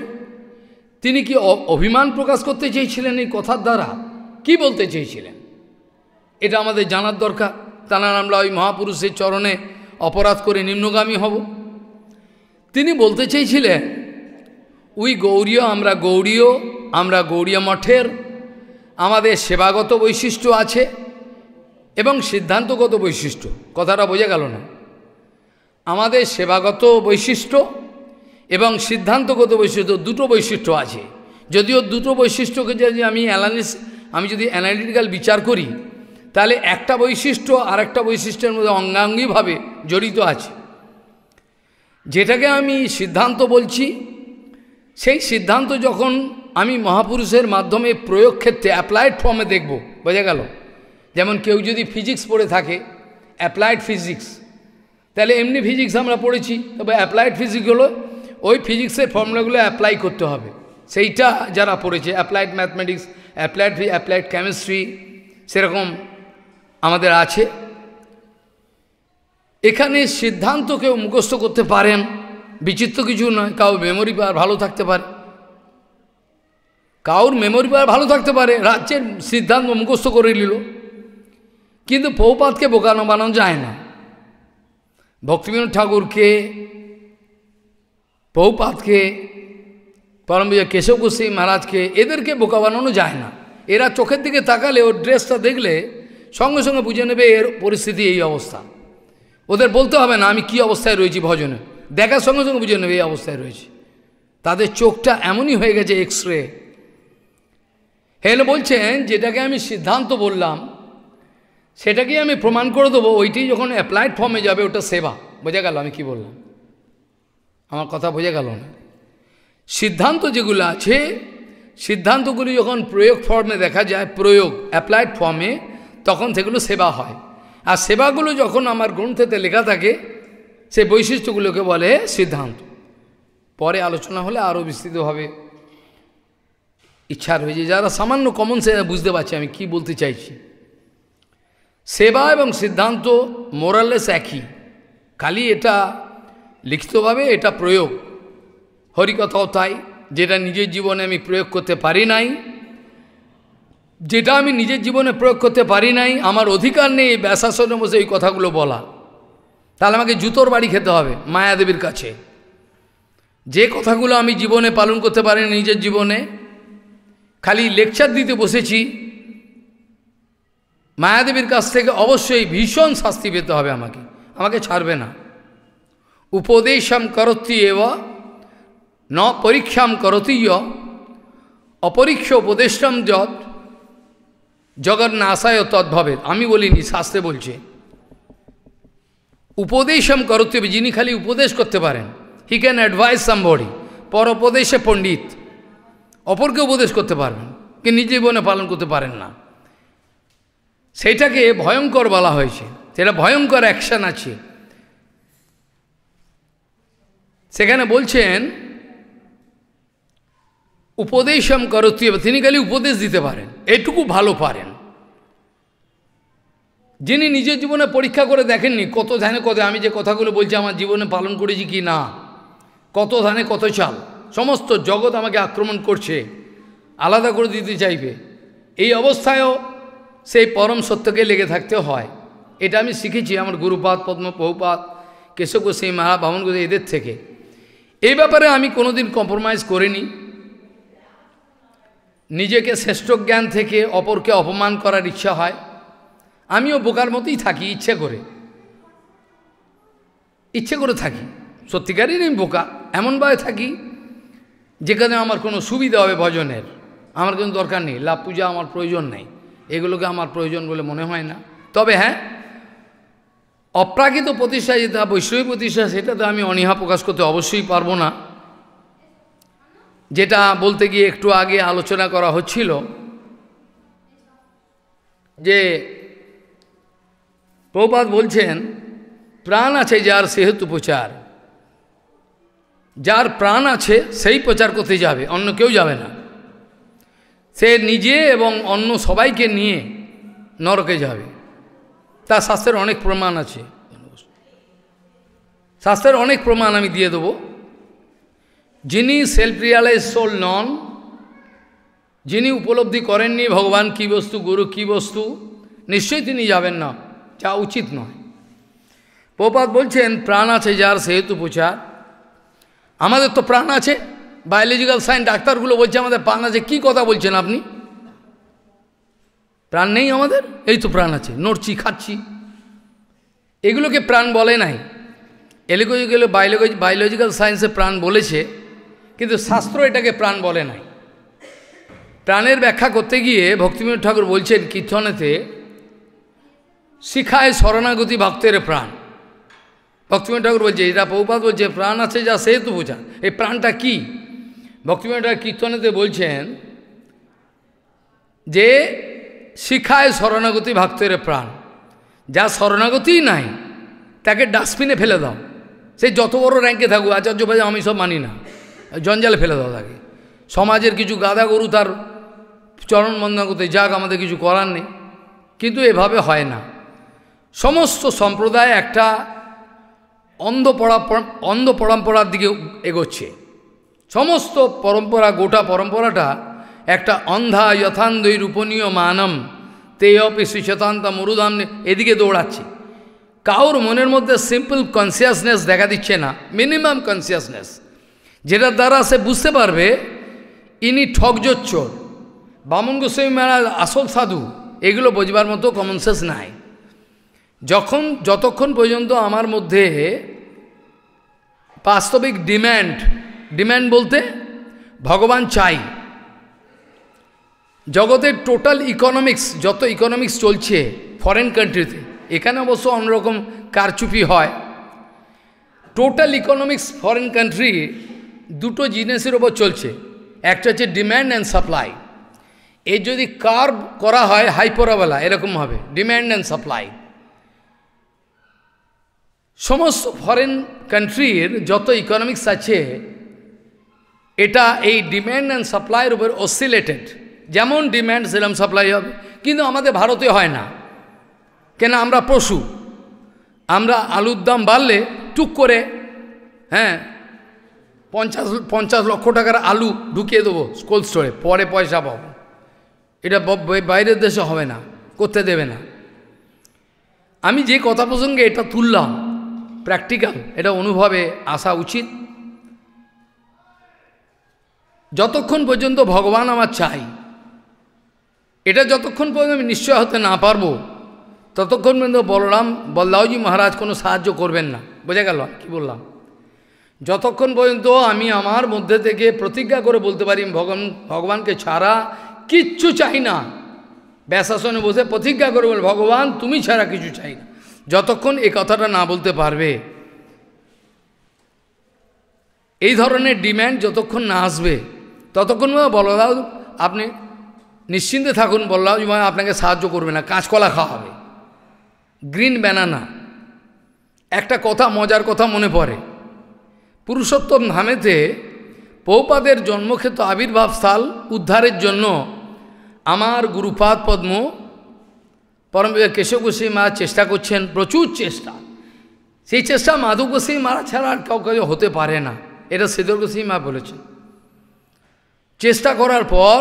তিনি কি অভিমান প্রকাশ করতে চেয়েছিলেন এই কথার দ্বারা কি বলতে চেয়েছিলেন এটা আমাদের জানার দরকার তা না আমরা ওই মহাপুরুষের চরণে অপরাধ করে নিম্নগামী হব তিনি বলতে চেয়েছিলেন উই গৌরীয় আমরা গৌরীয় আমরা গৌরীয় মঠের আমাদের সেবাগত বৈশিষ্ট্য আছে এবং সিদ্ধান্তগত বৈশিষ্ট্য কথাটা বোঝা গেল না আমাদের সেবাগত বৈশিষ্ট্য এবং সিদ্ধান্তগত বৈশিষ্ট্য দুটো বৈশিষ্ট্য আছে যদিও দুটো বৈশিষ্ট্যকে যদি আমি অ্যানালিস আমি যদি অ্যানালিটিক্যাল বিচার করি তাহলে একটা বৈশিষ্ট্য আর একটা বৈশিষ্ট্যের মধ্যে অঙ্গাঙ্গিভাবে জড়িত আছে যেটাকে আমি সিদ্ধান্ত বলছি সেই সিদ্ধান্ত যখন আমি মহাপুরুষের মাধ্যমে প্রয়োগ ক্ষেত্রে অ্যাপ্লাইড ফর্মে দেখব বোঝা গেল যেমন কেউ যদি ফিজিক্স পড়ে থাকে অ্যাপ্লাইড ফিজিক্স তাহলে এমনি ফিজিক্স আমরা পড়েছি তবে অ্যাপ্লাইড ফিজিক্স হলো ওই ফিজিক্সের ফর্মুলাগুলো অ্যাপ্লাই করতে হবে সেইটা যারা পড়েছে applied mathematics applied applied chemistry সেরকম আমাদের আছে এখানে সিদ্ধান্ত কেউ মুখস্থ করতে পারেন বিচিত্র কিছু নয় কাউ মেমোরি ভালো থাকতে পারে কাউর মেমোরি পাওয়ার ভালো থাকতে পারে রাজ্যের সিদ্ধান্ত মুখস্থ করে নিল কিন্তু পৌপাতকে বোকানো বানানো যায় না ভক্তিবিনোদ ঠাকুরকে পৌপাতকে পরমবিজয় কেশব গোস্বী মহারাজকে এদেরকে বোকা বানানো যায় না এরা চোখের দিকে তাকালে ওর ড্রেসটা দেখলে সঙ্গে সঙ্গে বুঝে নেবে এর পরিস্থিতি এই অবস্থা ওদের বলতে হবে না আমি কি অবস্থায় রয়েছি ভজনে দেখার সঙ্গে সঙ্গে বুঝে নেবে এই অবস্থায় রয়েছি তাদের চোখটা এমনই হয়ে গেছে এক্স রে হেন বলছেন যেটাকে আমি সিদ্ধান্ত বললাম সেটাকেই আমি প্রমাণ করে দেবো ওইটি যখন অ্যাপ্লাইড ফর্মে যাবে ওটা সেবা বোঝা গেল আমি কি বললাম আমার কথা বোঝা গেল না সিদ্ধান্ত যেগুলো আছে সিদ্ধান্তগুলি যখন প্রয়োগ ফর্মে দেখা যায় প্রয়োগ অ্যাপ্লাইড ফর্মে তখন সেগুলো সেবা হয় আর সেবাগুলো যখন আমার গ্রন্থেতে লেখা থাকে সে বৈশিষ্ট্যগুলোকে বলে সিদ্ধান্ত পরে আলোচনা হলে আরও বিস্তৃতভাবে ইচ্ছা রয়েছে যারা সামান্য কমন সে বুঝতে পারছে আমি কি বলতে চাইছি সেবা এবং সিদ্ধান্ত মোরালেস একই খালি এটা লিখিতভাবে এটা প্রয়োগ হরিকথাও তাই যেটা নিজের জীবনে আমি প্রয়োগ করতে পারি নাই যেটা আমি নিজের জীবনে প্রয়োগ করতে পারি নাই আমার অধিকার নেই এই ব্যাসাসনে বসে এই কথাগুলো বলা তাহলে আমাকে জুতোর বাড়ি খেতে হবে মায়াদেবীর কাছে যে কথাগুলো আমি জীবনে পালন করতে পারি নিজের জীবনে খালি লেকচার দিতে বসেছি মায়াদেবীর কাছ থেকে অবশ্যই ভীষণ শাস্তি পেতে হবে আমাকে আমাকে ছাড়বে না উপদেশম করতি এব ন পরীক্ষাম করতীয় অপরীক্ষ উপদেষ্টম যত জগন্নাশায় তদ্ভবে আমি বলিনি শাস্তে বলছে উপদেশম করতে হবে যিনি খালি উপদেশ করতে পারেন হি ক্যান অ্যাডভাইস পর পরোপদেশে পণ্ডিত অপরকে উপদেশ করতে পারবেন কে নিজে জীবনে পালন করতে পারেন না সেইটাকে ভয়ঙ্কর বলা হয়েছে সেটা ভয়ঙ্কর অ্যাকশান আছে সেখানে বলছেন উপদেশম করতি তিনি খালি উপদেশ দিতে পারেন এটুকু ভালো পারেন যিনি নিজের জীবনে পরীক্ষা করে দেখেননি কত ধ্যানে কত আমি যে কথাগুলো বলছি আমার জীবনে পালন করেছি কি না কত ধ্যানে কত চাল সমস্ত জগৎ আমাকে আক্রমণ করছে আলাদা করে দিতে চাইবে এই অবস্থায়ও সেই পরম সত্যকে লেগে থাকতে হয় এটা আমি শিখেছি আমার গুরুপাত পদ্ম বহুপাত কেশব গোসাই মহারা বামন গোসাই এদের থেকে এই ব্যাপারে আমি কোনোদিন কম্প্রোমাইজ করিনি নিজেকে শ্রেষ্ঠ জ্ঞান থেকে অপরকে অপমান করার ইচ্ছা হয় আমিও বোকার মতোই থাকি ইচ্ছে করে ইচ্ছে করে থাকি সত্যিকারই আমি বোকা এমনভাবে থাকি যেখানে আমার কোনো সুবিধা হবে ভজনের আমার কোনো দরকার নেই লাভ পূজা আমার প্রয়োজন নেই এগুলোকে আমার প্রয়োজন বলে মনে হয় না তবে হ্যাঁ অপ্রাকৃত প্রতিষ্ঠা যেটা বৈষয়িক প্রতিষ্ঠা সেটা তো আমি অনীহা প্রকাশ করতে অবশ্যই পারবো না যেটা বলতে গিয়ে একটু আগে আলোচনা করা হচ্ছিল যে প্রপাত বলছেন প্রাণ আছে যার সেহেতু প্রচার যার প্রাণ আছে সেই প্রচার করতে যাবে অন্য কেউ যাবে না সে নিজে এবং অন্য সবাইকে নিয়ে নরকে যাবে তার শাস্ত্রের অনেক প্রমাণ আছে শাস্ত্রের অনেক প্রমাণ আমি দিয়ে দেব যিনি সেলফ রিয়ালাইজ সোল নন যিনি উপলব্ধি করেননি ভগবান কি বস্তু গুরু কি বস্তু নিশ্চয়ই তিনি যাবেন না যা উচিত নয় প্রপাত বলছেন প্রাণ আছে যার সেহেতু প্রচার আমাদের তো প্রাণ আছে বায়োলজিক্যাল সায়েন্স ডাক্তারগুলো বলছে আমাদের প্রাণ আছে কী কথা বলছেন আপনি প্রাণ নেই আমাদের এই তো প্রাণ আছে নড়ছি খাচ্ছি এগুলোকে প্রাণ বলে নাই এলিকোজিক্যাল বায়োলজি বায়োলজিক্যাল সায়েন্সে প্রাণ বলেছে কিন্তু শাস্ত্র এটাকে প্রাণ বলে নাই প্রাণের ব্যাখ্যা করতে গিয়ে ভক্তিবিনোদ ঠাকুর বলছেন কীর্তনেতে শিখায় শরণাগতি ভক্তের প্রাণ ভক্তিময় ঠাকুর বলছে এটা প্রভুপাত বলছে প্রাণ আছে যা সে তো বোঝা এই প্রাণটা কি ভক্তিময় ঠাকুর কীর্তনেতে বলছেন যে শিখায় শরণাগতি ভক্তের প্রাণ যা শরণাগতি নাই তাকে ডাস্টবিনে ফেলে দাও সে যত বড় র্যাঙ্কে থাকুক আচার্য ভাই আমি সব মানি না জঞ্জালে ফেলে দাও তাকে সমাজের কিছু গাদা গরু তার চরণ বন্ধন করতে যাক আমাদের কিছু করার নেই কিন্তু এভাবে হয় না সমস্ত সম্প্রদায় একটা অন্ধ পড়া অন্ধ পরম্পরার দিকে এগোচ্ছে সমস্ত পরম্পরা গোটা পরম্পরাটা একটা অন্ধা যথান্ধই রূপনীয় মানম তেয়পি শ্রীচেতান্তা মরুদান এদিকে দৌড়াচ্ছে কাউর মনের মধ্যে সিম্পল কনসিয়াসনেস দেখা দিচ্ছে না মিনিমাম কনসিয়াসনেস যেটার দ্বারা সে বুঝতে পারবে ইনি ঠকজোচ্চোর বামন গোস্বামী মহারাজ আসল সাধু এগুলো বোঝবার মতো কমন সেন্স নাই যখন যতক্ষণ পর্যন্ত আমার মধ্যে বাস্তবিক ডিম্যান্ড ডিম্যান্ড বলতে ভগবান চাই জগতের টোটাল ইকোনমিক্স যত ইকোনমিক্স চলছে ফরেন কান্ট্রিতে এখানে অবশ্য অন্যরকম কারচুপি হয় টোটাল ইকোনমিক্স ফরেন কান্ট্রি দুটো জিনিসের ওপর চলছে একটা হচ্ছে ডিম্যান্ড অ্যান্ড সাপ্লাই এর যদি কার্ভ করা হয় হাইপোরাবেলা এরকম হবে ডিম্যান্ড অ্যান্ড সাপ্লাই সমস্ত ফরেন কান্ট্রির যত ইকোনমিক্স আছে এটা এই ডিম্যান্ড অ্যান্ড সাপ্লাইয়ের উপর অসিলেটেড যেমন ডিম্যান্ড সেরম সাপ্লাই হবে কিন্তু আমাদের ভারতে হয় না কেন আমরা পশু আমরা আলুর দাম বাড়লে টুক করে হ্যাঁ পঞ্চাশ পঞ্চাশ লক্ষ টাকার আলু ঢুকিয়ে দেবো কোল্ড স্টোরে পরে পয়সা পাবো এটা বাইরের দেশে হবে না করতে দেবে না আমি যে কথা প্রসঙ্গে এটা তুললাম প্র্যাকটিক্যাল এটা অনুভবে আসা উচিত যতক্ষণ পর্যন্ত ভগবান আমার চাই এটা যতক্ষণ পর্যন্ত আমি নিশ্চয় হতে না পারবো ততক্ষণ পর্যন্ত বলরাম বল্লাউজি মহারাজ কোনো সাহায্য করবেন না বোঝা গেল কি বললাম যতক্ষণ পর্যন্ত আমি আমার মধ্যে থেকে প্রতিজ্ঞা করে বলতে পারি ভগবান ভগবানকে ছাড়া কিচ্ছু চাই না ব্যাসাসনে বসে প্রতিজ্ঞা করে বল ভগবান তুমি ছাড়া কিছু চাই না যতক্ষণ এ কথাটা না বলতে পারবে এই ধরনের ডিম্যান্ড যতক্ষণ না আসবে ততক্ষণ বলরাজ আপনি নিশ্চিন্তে থাকুন বলরাজ মা আপনাকে সাহায্য করবে না কাঁচকলা খাওয়া হবে গ্রিন ব্যানানা একটা কথা মজার কথা মনে পড়ে পুরুষোত্তম ধামেতে পৌপাদের জন্মক্ষেত্র আবির্ভাব স্থাল উদ্ধারের জন্য আমার গুরুপাদ পদ্ম পরম কেশব গোস্বী মা চেষ্টা করছেন প্রচুর চেষ্টা সেই চেষ্টা মাধব গোস্বী মারা ছাড়া আর কাউকে হতে পারে না এটা সিদ্ধর গোস্বী মা বলেছেন চেষ্টা করার পর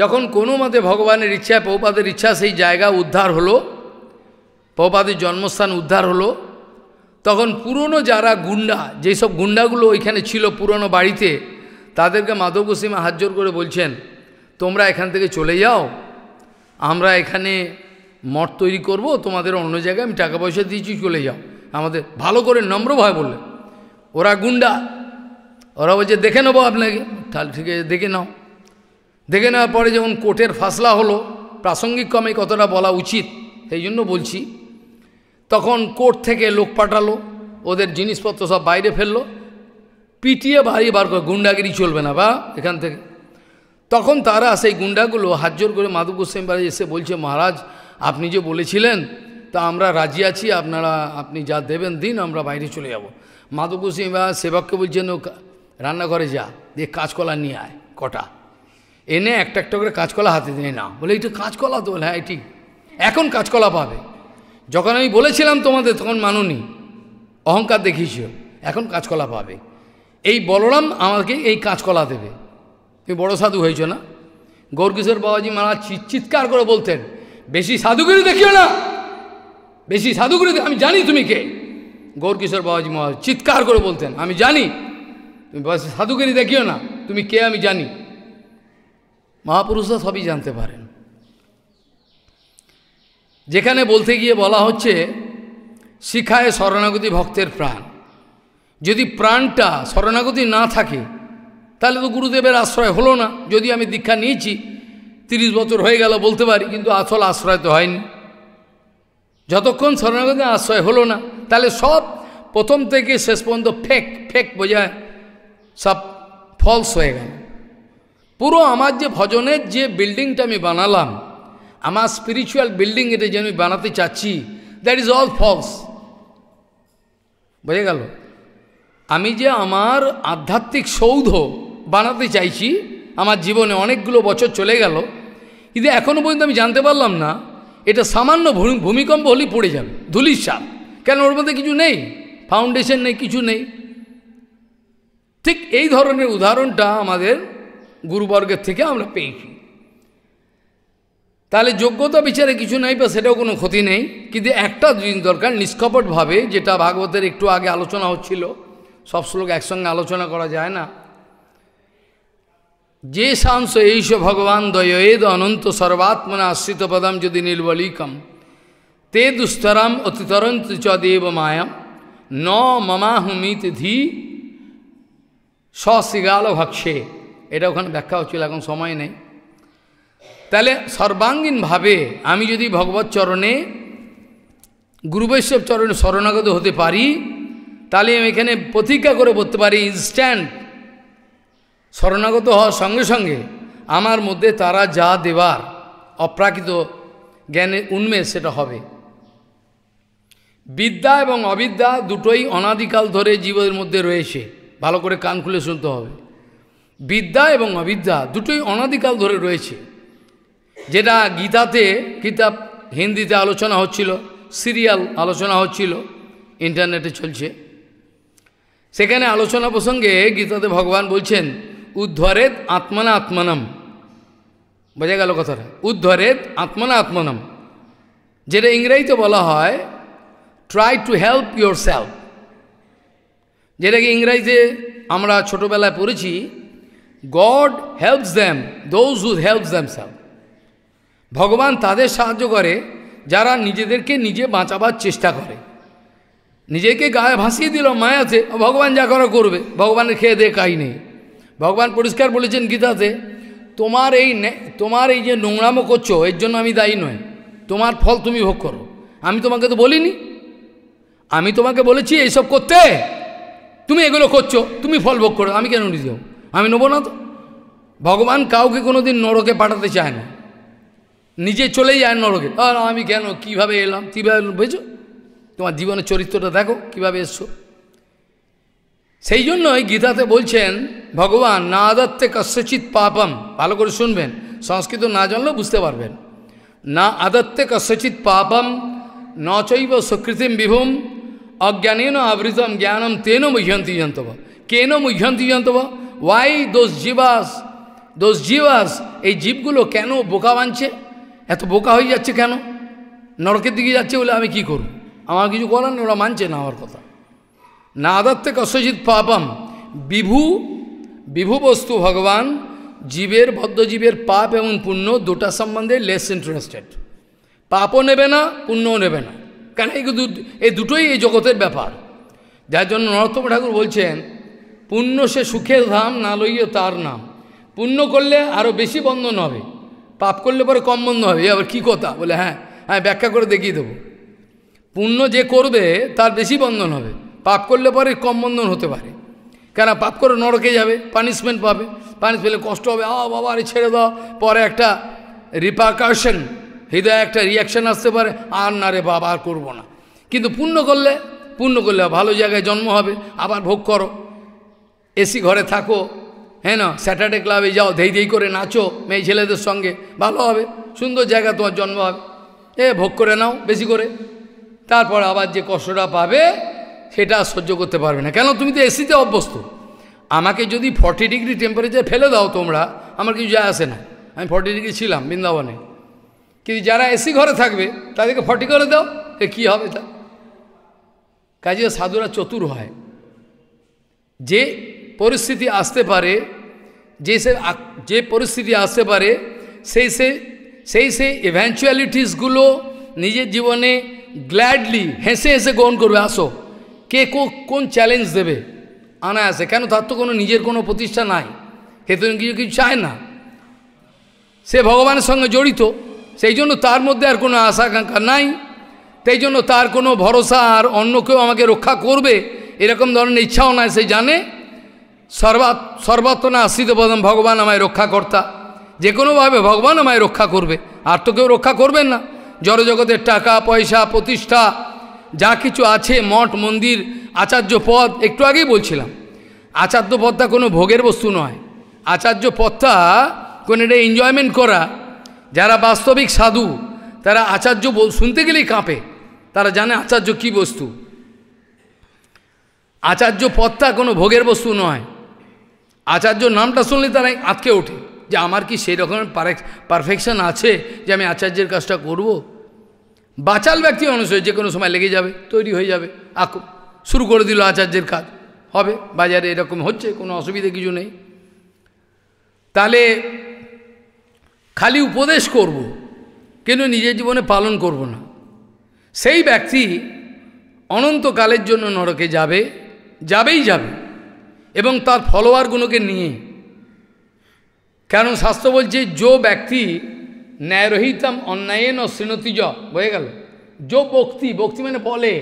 যখন কোনো মতে ভগবানের ইচ্ছায় পৌপাদের ইচ্ছা সেই জায়গা উদ্ধার হলো পৌপাদের জন্মস্থান উদ্ধার হলো তখন পুরনো যারা গুন্ডা যেসব গুন্ডাগুলো ওইখানে ছিল পুরনো বাড়িতে তাদেরকে মাধব গোস্বীমা হাত করে বলছেন তোমরা এখান থেকে চলে যাও আমরা এখানে মঠ তৈরি করব তোমাদের অন্য জায়গায় আমি টাকা পয়সা দিয়েছি চলে যাও আমাদের ভালো করে নম্রভাবে বললে ওরা গুন্ডা ওরা বলছে দেখে নেবো আপনাকে তাহলে ঠিক আছে দেখে নাও দেখে নেওয়ার পরে যখন কোর্টের ফাসলা হলো প্রাসঙ্গিক কমে কতটা বলা উচিত সেই জন্য বলছি তখন কোর্ট থেকে লোক পাঠালো ওদের জিনিসপত্র সব বাইরে ফেললো পিটিয়ে বাড়ি বার করে গুন্ডাগিরি চলবে না বা এখান থেকে তখন তারা সেই গুন্ডাগুলো হাজর করে মাধব গোস্বামী বাড়ি এসে বলছে মহারাজ আপনি যে বলেছিলেন তা আমরা রাজি আছি আপনারা আপনি যা দেবেন দিন আমরা বাইরে চলে যাব মাধবকু বা সেবককে বলছেন রান্নাঘরে যা দিয়ে কাঁচকলা নিয়ে আয় কটা এনে একটা একটা করে কাঁচকলা হাতে দিয়ে না বলে এটা কাঁচকলা তো বলে হ্যাঁ এটি এখন কাঁচকলা পাবে যখন আমি বলেছিলাম তোমাদের তখন মানুনি অহংকার দেখিয়েছিও এখন কাঁচকলা পাবে এই বলরাম আমাকে এই কাঁচকলা দেবে তুমি বড় সাধু হয়েছ না গৌরকিশোর বাবাজি মারা চিৎকার করে বলতেন বেশি সাধুগুরু দেখিও না বেশি সাধুগুরু আমি জানি তুমি কে গৌরকিশোর বাবাজি মহারাজ চিৎকার করে বলতেন আমি জানি তুমি সাধুগিরি দেখিও না তুমি কে আমি জানি মহাপুরুষরা সবই জানতে পারেন যেখানে বলতে গিয়ে বলা হচ্ছে শিখায় শরণাগতি ভক্তের প্রাণ যদি প্রাণটা শরণাগতি না থাকে তাহলে তো গুরুদেবের আশ্রয় হলো না যদি আমি দীক্ষা নিয়েছি তিরিশ বছর হয়ে গেল বলতে পারি কিন্তু আসল আশ্রয় তো হয়নি যতক্ষণ শরণাগতি আশ্রয় হলো না তাহলে সব প্রথম থেকে শেষ পর্যন্ত ফেক ফেক বোঝায় সব ফলস হয়ে গেল পুরো আমার যে ভজনের যে বিল্ডিংটা আমি বানালাম আমার স্পিরিচুয়াল বিল্ডিং এটা যে আমি বানাতে চাচ্ছি দ্যাট ইজ অল ফলস বোঝা গেল আমি যে আমার আধ্যাত্মিক সৌধ বানাতে চাইছি আমার জীবনে অনেকগুলো বছর চলে গেল কিন্তু এখনও পর্যন্ত আমি জানতে পারলাম না এটা সামান্য ভূমিকম্প হলেই পড়ে যাবে ধুলির সাপ কেন ওর মধ্যে কিছু নেই ফাউন্ডেশন নেই কিছু নেই ঠিক এই ধরনের উদাহরণটা আমাদের গুরুবর্গের থেকে আমরা পেয়েছি তাহলে যোগ্যতা বিচারে কিছু নাই বা সেটাও কোনো ক্ষতি নেই কিন্তু একটা জিনিস দরকার নিষ্কপটভাবে যেটা ভাগবতের একটু আগে আলোচনা হচ্ছিল সব শ্লোক একসঙ্গে আলোচনা করা যায় না যে সাংস এইশ ভগবান দয়েদ অনন্ত সর্বাত্মনা আশ্রিত পদম যদি নির্বলিকম তে দুস্তরম অতিতরন্ত চ দেব মায়াম ন মমাহমিত ধি সশিগাল ভক্ষে এটা ওখানে ব্যাখ্যা হচ্ছিল এখন সময় নেই তাহলে সর্বাঙ্গীনভাবে আমি যদি ভগবত চরণে গুরুবৈষ্ণব চরণে শরণাগত হতে পারি তাহলে আমি এখানে প্রতিজ্ঞা করে বলতে পারি ইনস্ট্যান্ট শরণাগত হওয়ার সঙ্গে সঙ্গে আমার মধ্যে তারা যা দেবার অপ্রাকৃত জ্ঞানে উন্মেষ সেটা হবে বিদ্যা এবং অবিদ্যা দুটোই অনাদিকাল ধরে জীবনের মধ্যে রয়েছে ভালো করে কান খুলে শুনতে হবে বিদ্যা এবং অবিদ্যা দুটোই অনাদিকাল ধরে রয়েছে যেটা গীতাতে কিতাব হিন্দিতে আলোচনা হচ্ছিল সিরিয়াল আলোচনা হচ্ছিল ইন্টারনেটে চলছে সেখানে আলোচনা প্রসঙ্গে গীতাতে ভগবান বলছেন উদ্ধরেদ আত্মনা আত্মনম বোঝা গেল কথাটা উদ্ধরেদ আত্মনা আত্মনম যেটা ইংরেজিতে বলা হয় try to help yourself যেটাকে ইংরেজিতে আমরা ছোটোবেলায় পড়েছি god helps them those whose helps them self ভগবান তাদের সাহায্য করে যারা নিজেদেরকে নিজে বাঁচাবার চেষ্টা করে নিজেকে গায়ে ভাসিয়ে দিল মায়াতে ভগবান যা করা করবে ভগবানের খেয়ে দেয় কাহিনী ভগবান পরিষ্কার বলেছেন গীতাতে তোমার এই তোমার এই যে নোংরামো করছো এর জন্য আমি দায়ী নয় তোমার ফল তুমি ভোগ করো আমি তোমাকে তো বলিনি আমি তোমাকে বলেছি এইসব করতে তুমি এগুলো করছো তুমি ফল ভোগ করো আমি কেন নিতে আমি নেবো না তো ভগবান কাউকে কোনো দিন নরকে পাঠাতে চায় না নিজে চলে যায় নরকে আর আমি কেন কিভাবে এলাম কীভাবে বুঝছো তোমার জীবনের চরিত্রটা দেখো কিভাবে এসছো সেই জন্যই গীতাতে বলছেন ভগবান না আদত্তে কস্যচিৎ পাপম ভালো করে শুনবেন সংস্কৃত না জানলেও বুঝতে পারবেন না আদত্তে কস্যচিৎ পাপম ন চৈব সুকৃতিম বিভুম অজ্ঞানেন আবৃতম জ্ঞানম তেন মুহ্যন্তি জন্তব কেন মুহ্যন্তি জন্তব ওয়াই দোষ জীবাস দোষ জীবাস এই জীবগুলো কেন বোকা বানছে এত বোকা হয়ে যাচ্ছে কেন নরকের দিকে যাচ্ছে বলে আমি কি করব আমার কিছু করার ওরা মানছে না আমার কথা নাদত্তে কসচিত পাপম বিভু বিভু বস্তু ভগবান জীবের বদ্ধজীবের পাপ এবং পুণ্য দুটা সম্বন্ধে লেস ইন্টারেস্টেড পাপও নেবে না পুণ্যও নেবে না কেন এই এই দুটোই এই জগতের ব্যাপার যার জন্য নরোত্তম ঠাকুর বলছেন পুণ্য সে সুখের ধাম না লইয়ে তার নাম পুণ্য করলে আরও বেশি বন্ধন হবে পাপ করলে পরে কম বন্ধ হবে আবার কী কথা বলে হ্যাঁ হ্যাঁ ব্যাখ্যা করে দেখিয়ে দেবো পুণ্য যে করবে তার বেশি বন্ধন হবে পাপ করলে পরে কম বন্ধন হতে পারে কেন পাপ করে নরকে যাবে পানিশমেন্ট পাবে পানিশ পেলে কষ্ট হবে আ বাবা আরে ছেড়ে দাও পরে একটা রিপারকাশন হৃদয়ে একটা রিয়াকশান আসতে পারে আর না রে বাবা আর করবো না কিন্তু পুণ্য করলে পুণ্য করলে ভালো জায়গায় জন্ম হবে আবার ভোগ করো এসি ঘরে থাকো হ্যাঁ না স্যাটারডে ক্লাবে যাও ধেই ধেই করে নাচো মেয়ে ছেলেদের সঙ্গে ভালো হবে সুন্দর জায়গা তোমার জন্ম হবে এ ভোগ করে নাও বেশি করে তারপর আবার যে কষ্টটা পাবে সেটা সহ্য করতে পারবে না কেন তুমি তো এসিতে অভ্যস্ত আমাকে যদি ফর্টি ডিগ্রি টেম্পারেচার ফেলে দাও তোমরা আমার কিছু যায় আসে না আমি ফর্টি ডিগ্রি ছিলাম বৃন্দাবনে কিন্তু যারা এসি ঘরে থাকবে তাদেরকে ফর্টি করে দাও এ কী হবে তা কাজে সাধুরা চতুর হয় যে পরিস্থিতি আসতে পারে যে সে যে পরিস্থিতি আসতে পারে সেই সে সেই সেই ইভ্যাঞ্চুয়ালিটিসগুলো নিজের জীবনে গ্ল্যাডলি হেসে হেসে গ্রহণ করবে আসো কে কোন চ্যালেঞ্জ দেবে আনায়াসে কেন তার তো কোনো নিজের কোনো প্রতিষ্ঠা নাই সে তো কিছু কিছু চায় না সে ভগবানের সঙ্গে জড়িত সেই জন্য তার মধ্যে আর কোনো আশা আকাঙ্ক্ষা নাই সেই জন্য তার কোনো ভরসা আর অন্য কেউ আমাকে রক্ষা করবে এরকম ধরনের ইচ্ছাও নাই সে জানে সর্বা না আশ্রিত প্রধান ভগবান আমায় রক্ষাকর্তা যে কোনোভাবে ভগবান আমায় রক্ষা করবে আর তো কেউ রক্ষা করবেন না জড়জগতের টাকা পয়সা প্রতিষ্ঠা যা কিছু আছে মঠ মন্দির আচার্য পদ একটু আগেই বলছিলাম আচার্য পদটা কোনো ভোগের বস্তু নয় আচার্য পদটা কোনো এটা এনজয়মেন্ট করা যারা বাস্তবিক সাধু তারা আচার্য শুনতে গেলেই কাঁপে তারা জানে আচার্য কি বস্তু আচার্য পদটা কোনো ভোগের বস্তু নয় আচার্য নামটা শুনলে তারা আঁতকে ওঠে যে আমার কি সেই রকমের পারফেকশন আছে যে আমি আচার্যের কাজটা করবো বাঁচাল ব্যক্তি মানুষ হয়ে যে কোনো সময় লেগে যাবে তৈরি হয়ে যাবে আকু শুরু করে দিল আচার্যের কাজ হবে বাজারে এরকম হচ্ছে কোনো অসুবিধে কিছু নেই তাহলে খালি উপদেশ করব কিন্তু নিজের জীবনে পালন করব না সেই ব্যক্তি অনন্তকালের জন্য নরকে যাবে যাবেই যাবে এবং তার ফলোয়ারগুলোকে নিয়ে কারণ স্বাস্থ্য বলছে যে ব্যক্তি অন্যায়ন অন্যায়েন শ্রীণতিজ হয়ে গেল যো বক্তি বক্তি মানে বলে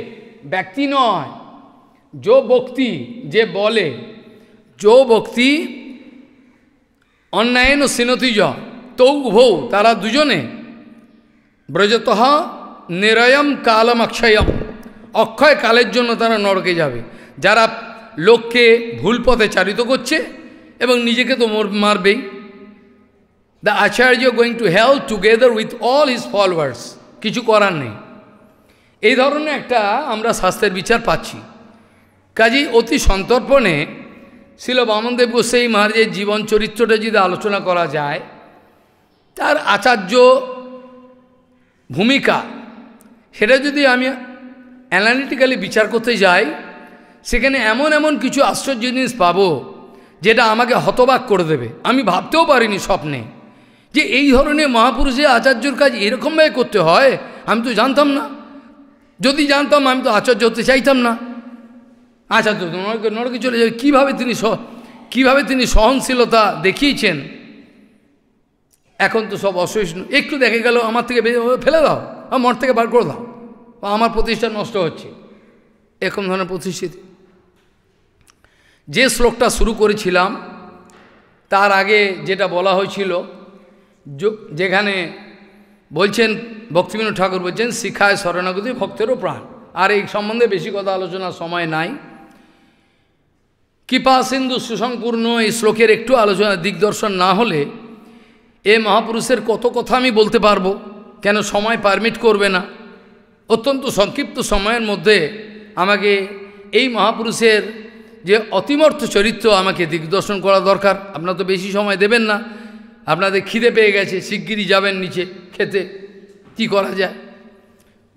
ব্যক্তি নয় যো বক্তি যে বলে যো বক্তি অন্যায়েন জ তৌ ভৌ তারা দুজনে ব্রজত নিরয়ম কালম অক্ষয়ম অক্ষয় কালের জন্য তারা নরকে যাবে যারা লোককে ভুল পথে চালিত করছে এবং নিজেকে তো মারবেই the acharya going to help together with all his followers কিছু করার নেই এই ধরনের একটা আমরা শাস্ত্রের বিচার পাচ্ছি কাজী অতি সন্তর্পণে শিল বামনদেব গোসাই মহারাজের জীবন চরিত্রটা যদি আলোচনা করা যায় তার আচার্য ভূমিকা সেটা যদি আমি অ্যানালিটিক্যালি বিচার করতে যাই সেখানে এমন এমন কিছু আশ্চর্য জিনিস পাবো যেটা আমাকে হতবাক করে দেবে আমি ভাবতেও পারিনি স্বপ্নে যে এই ধরনের মহাপুরুষে আচার্যর কাজ এরকমভাবে করতে হয় আমি তো জানতাম না যদি জানতাম আমি তো আচার্য হতে চাইতাম না আচার্য নরকে নরকে চলে যাবে কীভাবে তিনি কীভাবে তিনি সহনশীলতা দেখিয়েছেন এখন তো সব অসহিষ্ণু একটু দেখে গেল আমার থেকে ফেলে দাও বা মঠ থেকে বার করে দাও বা আমার প্রতিষ্ঠা নষ্ট হচ্ছে এরকম ধরনের প্রতিষ্ঠিতি যে শ্লোকটা শুরু করেছিলাম তার আগে যেটা বলা হয়েছিল যেখানে বলছেন ভক্তিবিনোদ ঠাকুর বলছেন শিক্ষায় শরণাগতি ভক্তেরও প্রাণ আর এই সম্বন্ধে বেশি কথা আলোচনার সময় নাই কৃপা সিন্ধু সুসম্পূর্ণ এই শ্লোকের একটু আলোচনা দিগদর্শন না হলে এ মহাপুরুষের কত কথা আমি বলতে পারবো কেন সময় পারমিট করবে না অত্যন্ত সংক্ষিপ্ত সময়ের মধ্যে আমাকে এই মহাপুরুষের যে অতিমর্থ চরিত্র আমাকে দিগদর্শন করা দরকার আপনার তো বেশি সময় দেবেন না আপনাদের খিদে পেয়ে গেছে শিগগিরই যাবেন নিচে খেতে কি করা যায়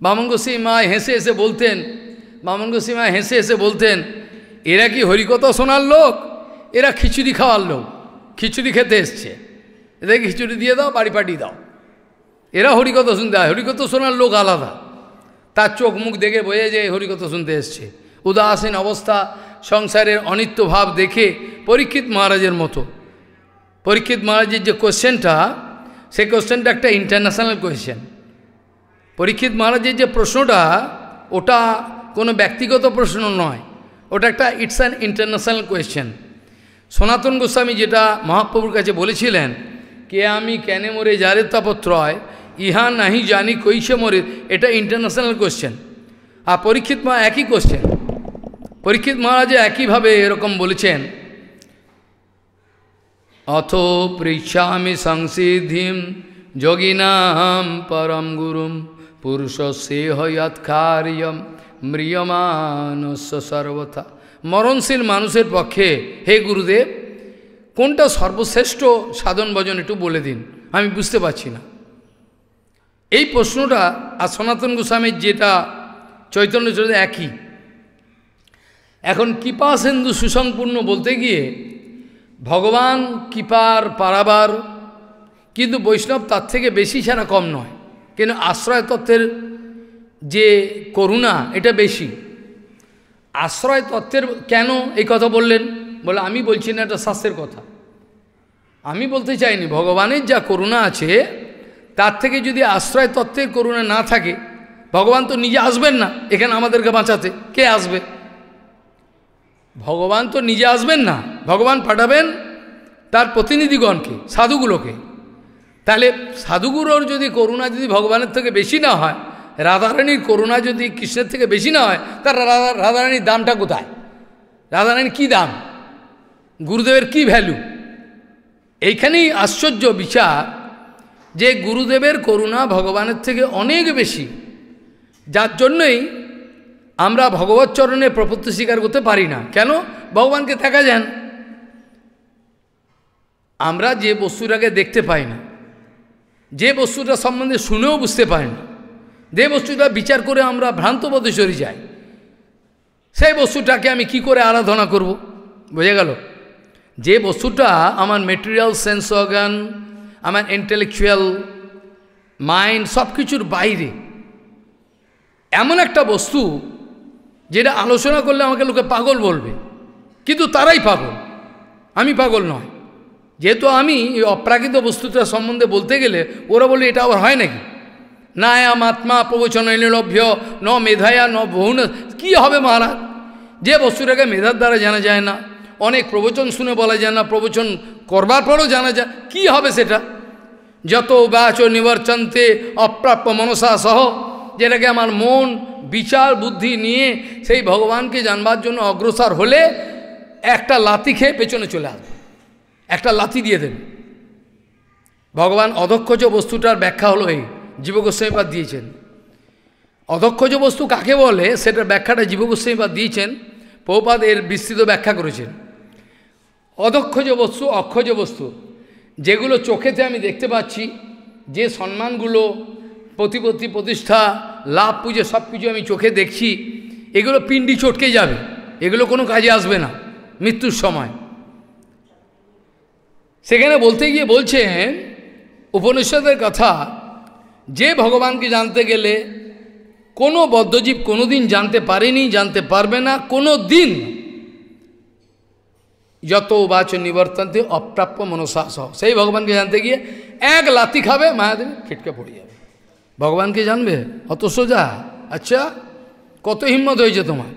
বামন গোসীমা হেসে হেসে বলতেন বামন গোসীমা হেসে হেসে বলতেন এরা কি হরিকথা শোনার লোক এরা খিচুড়ি খাওয়ার লোক খিচুড়ি খেতে এসছে এদেরকে খিচুড়ি দিয়ে দাও বাড়ি পাঠিয়ে দাও এরা হরিকথা শুনতে হয় হরিকথা শোনার লোক আলাদা তার চোখ মুখ দেখে বোঝে যে হরিকথা শুনতে এসছে উদাসীন অবস্থা সংসারের অনিত্য ভাব দেখে পরীক্ষিত মহারাজের মতো পরীক্ষিত মহারাজের যে কোশ্চেনটা সেই কোশ্চেনটা একটা ইন্টারন্যাশনাল কোয়েশ্চেন পরীক্ষিত মহারাজের যে প্রশ্নটা ওটা কোনো ব্যক্তিগত প্রশ্ন নয় ওটা একটা ইটস অ্যান ইন্টারন্যাশনাল কোয়েশ্চেন সনাতন গোস্বামী যেটা মহাপ্রভুর কাছে বলেছিলেন কে আমি কেন মরে যারে তাপত্রয় ইহা নাহি জানি কইছে মরে এটা ইন্টারন্যাশনাল কোয়েশ্চেন আর পরীক্ষিত মা একই কোশ্চেন পরীক্ষিত মহারাজে একইভাবে এরকম বলেছেন অথ পৃচ্ছামি সংসিদ্ধি যোগিনাহম পরম গুরুম পুরুষ সেহৎকার্যম মৃয়মানস্য সর্বথা মরণশীল মানুষের পক্ষে হে গুরুদেব কোনটা সর্বশ্রেষ্ঠ সাধন ভজন একটু বলে দিন আমি বুঝতে পারছি না এই প্রশ্নটা আর সনাতন গোস্বামীর যেটা চৈতন্য চরিত্র একই এখন কৃপা সিন্ধু সুসম্পূর্ণ বলতে গিয়ে ভগবান কিপার পারাবার কিন্তু বৈষ্ণব তার থেকে বেশি ছাড়া কম নয় কিন্তু আশ্রয় তত্ত্বের যে করুণা এটা বেশি আশ্রয় তত্ত্বের কেন এই কথা বললেন বলে আমি বলছি না এটা শাস্ত্রের কথা আমি বলতে চাইনি ভগবানের যা করুণা আছে তার থেকে যদি আশ্রয় তত্ত্বের করুণা না থাকে ভগবান তো নিজে আসবেন না এখানে আমাদেরকে বাঁচাতে কে আসবে ভগবান তো নিজে আসবেন না ভগবান পাঠাবেন তার প্রতিনিধিগণকে সাধুগুলোকে তাহলে সাধুগুরোর যদি করুণা যদি ভগবানের থেকে বেশি না হয় রাধারানীর করুণা যদি কৃষ্ণের থেকে বেশি না হয় তার রাধা রাধারানীর দামটা কোথায় রাধারানীর কী দাম গুরুদেবের কি ভ্যালু এইখানেই আশ্চর্য বিচার যে গুরুদেবের করুণা ভগবানের থেকে অনেক বেশি যার জন্যই আমরা ভগবত চরণে প্রপত্তি স্বীকার করতে পারি না কেন ভগবানকে দেখা যান আমরা যে বস্তুটাকে দেখতে পাই না যে বস্তুটা সম্বন্ধে শুনেও বুঝতে পারি না যে বস্তুটা বিচার করে আমরা ভ্রান্ত পথে চলে যাই সেই বস্তুটাকে আমি কি করে আরাধনা করব বোঝা গেল যে বস্তুটা আমার মেটেরিয়াল সেন্স অর্গান আমার ইন্টেলেকচুয়াল মাইন্ড সব কিছুর বাইরে এমন একটা বস্তু যেটা আলোচনা করলে আমাকে লোকে পাগল বলবে কিন্তু তারাই পাগল আমি পাগল নয় যেহেতু আমি এই অপ্রাকৃত বস্তুটা সম্বন্ধে বলতে গেলে ওরা বলে এটা আবার হয় নাকি না আম আত্মা প্রবচন নিলভ্য ন মেধায়া ন বহুন কি হবে মহারাজ যে বস্তুটাকে মেধার দ্বারা জানা যায় না অনেক প্রবচন শুনে বলা যায় না প্রবচন করবার পরও জানা যায় কি হবে সেটা যত বাচ নিবর্চন্তে অপ্রাপ্য মনসা সহ যেটাকে আমার মন বিচার বুদ্ধি নিয়ে সেই ভগবানকে জানবার জন্য অগ্রসর হলে একটা লাতি খেয়ে পেছনে চলে আসবে একটা লাথি দিয়ে দেন ভগবান যে বস্তুটার ব্যাখ্যা হলো এই জীবগোস্বামীবাদ দিয়েছেন অদক্ষজ বস্তু কাকে বলে সেটার ব্যাখ্যাটা জীবগোস্বামীবাদ দিয়েছেন পৌপাদ এর বিস্তৃত ব্যাখ্যা করেছেন যে বস্তু অক্ষজ বস্তু যেগুলো চোখেতে আমি দেখতে পাচ্ছি যে সম্মানগুলো প্রতিপত্তি প্রতিষ্ঠা লাভ পুজো সব কিছু আমি চোখে দেখছি এগুলো পিণ্ডি চটকে যাবে এগুলো কোনো কাজে আসবে না মৃত্যুর সময় সেখানে বলতে গিয়ে বলছেন উপনিষদের কথা যে ভগবানকে জানতে গেলে কোনো বদ্ধজীব কোনো দিন জানতে পারেনি জানতে পারবে না কোনো দিন যত বাচ নিবর্তনতে অপ্রাপ্য মনসাস সেই ভগবানকে জানতে গিয়ে এক লাতি খাবে মায়াদেবী ফিটকে পড়ে যাবে ভগবানকে জানবে অত সোজা আচ্ছা কত হিম্মত হয়েছে তোমার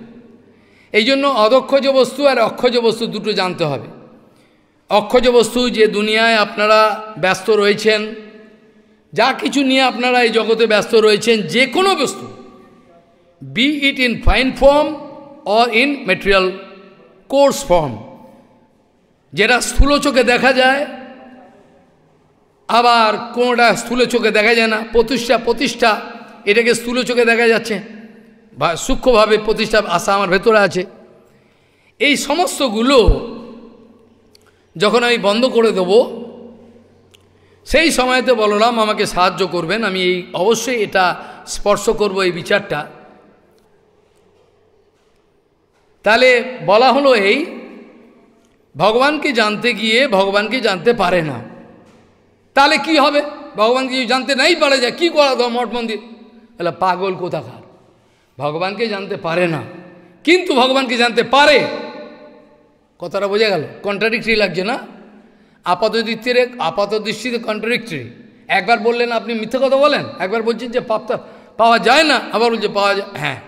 এই জন্য অদক্ষ যে বস্তু আর অক্ষজ বস্তু দুটো জানতে হবে অক্ষজ বস্তু যে দুনিয়ায় আপনারা ব্যস্ত রয়েছেন যা কিছু নিয়ে আপনারা এই জগতে ব্যস্ত রয়েছেন যে কোনো বস্তু be it in fine form or in material coarse form যেটা স্থূল চোখে দেখা যায় আবার কোনোটা স্থূলে চোখে দেখা যায় না প্রতিষ্ঠা প্রতিষ্ঠা এটাকে স্থূল চোখে দেখা যাচ্ছে সূক্ষ্মভাবে প্রতিষ্ঠা আশা আমার ভেতরে আছে এই সমস্তগুলো যখন আমি বন্ধ করে দেব সেই সময়তে বলরাম আমাকে সাহায্য করবেন আমি এই অবশ্যই এটা স্পর্শ করব এই বিচারটা তাহলে বলা হলো এই ভগবানকে জানতে গিয়ে ভগবানকে জানতে পারে না তাহলে কি হবে ভগবানকে জানতে নাই পারে যায় কী করা তো মঠ মন্দির তাহলে পাগল কোথাকার ভগবানকে জানতে পারে না কিন্তু ভগবানকে জানতে পারে কথাটা বোঝা গেল কন্ট্রাডিক্টরি লাগছে না আপাত দৃষ্টির আপাত দৃষ্টিতে কন্ট্রাডিক্টরি একবার বললেন আপনি মিথ্যে কথা বলেন একবার বলছেন যে পাপটা পাওয়া যায় না আবার বলছে পাওয়া যায় হ্যাঁ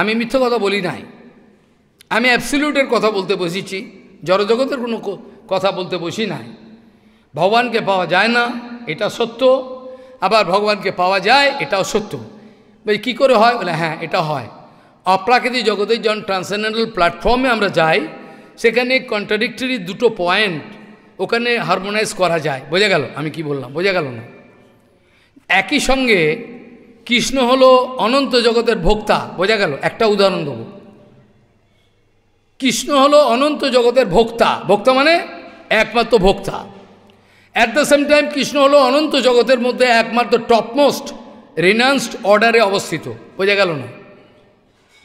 আমি মিথ্যে কথা বলি নাই আমি অ্যাবসিলিউটের কথা বলতে বসেছি জড়জগতের কোনো কথা বলতে বসি নাই ভগবানকে পাওয়া যায় না এটা সত্য আবার ভগবানকে পাওয়া যায় এটাও সত্য বলি কী করে হয় বলে হ্যাঁ এটা হয় অপ্রাকৃতিক জগতের যখন ট্রান্সেন্ডেন্টাল প্ল্যাটফর্মে আমরা যাই সেখানে কন্ট্রাডিক্টরি দুটো পয়েন্ট ওখানে হারমোনাইজ করা যায় বোঝা গেল আমি কি বললাম বোঝা গেল না একই সঙ্গে কৃষ্ণ হলো অনন্ত জগতের ভোক্তা বোঝা গেল একটা উদাহরণ দেব কৃষ্ণ হলো অনন্ত জগতের ভোক্তা ভোক্তা মানে একমাত্র ভোক্তা at the same time Krishna হলো অনন্ত জগতের মধ্যে একমাত্র টপমোস্ট রিনান্সড অর্ডারে অবস্থিত বোঝা গেল না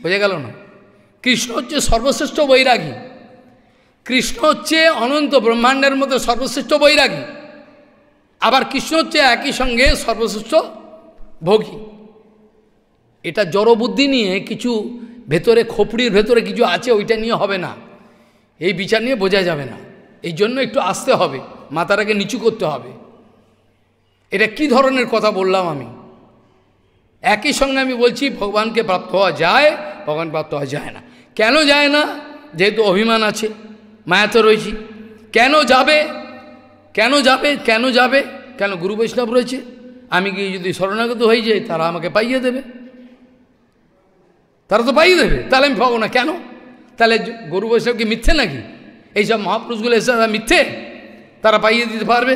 বোঝা গেল না কৃষ্ণ হচ্ছে সর্বশ্রেষ্ঠ বৈরাগী কৃষ্ণ হচ্ছে অনন্ত ব্রহ্মাণ্ডের মধ্যে সর্বশ্রেষ্ঠ বৈরাগী আবার কৃষ্ণ হচ্ছে একই সঙ্গে সর্বশ্রেষ্ঠ ভোগী এটা জড়বুদ্ধি নিয়ে কিছু ভেতরে খোপড়ির ভেতরে কিছু আছে ওইটা নিয়ে হবে না এই বিচার নিয়ে বোঝা যাবে না এই জন্য একটু আসতে হবে মাথাটাকে নিচু করতে হবে এটা কি ধরনের কথা বললাম আমি একই সঙ্গে আমি বলছি ভগবানকে প্রাপ্ত হওয়া যায় ভগবান প্রাপ্ত হওয়া যায় না কেন যায় না যেহেতু অভিমান আছে মায়া তো রয়েছি কেন যাবে কেন যাবে কেন যাবে কেন গুরু বৈষ্ণব রয়েছে আমি কি যদি শরণাগত হয়ে যাই তারা আমাকে পাইয়ে দেবে তারা তো পাইয়ে দেবে তাহলে আমি পাবো না কেন তাহলে গরু বৈষ্ণব কি মিথ্যে নাকি এইসব মহাপুরুষগুলো এসে তারা মিথ্যে তারা পাইয়ে দিতে পারবে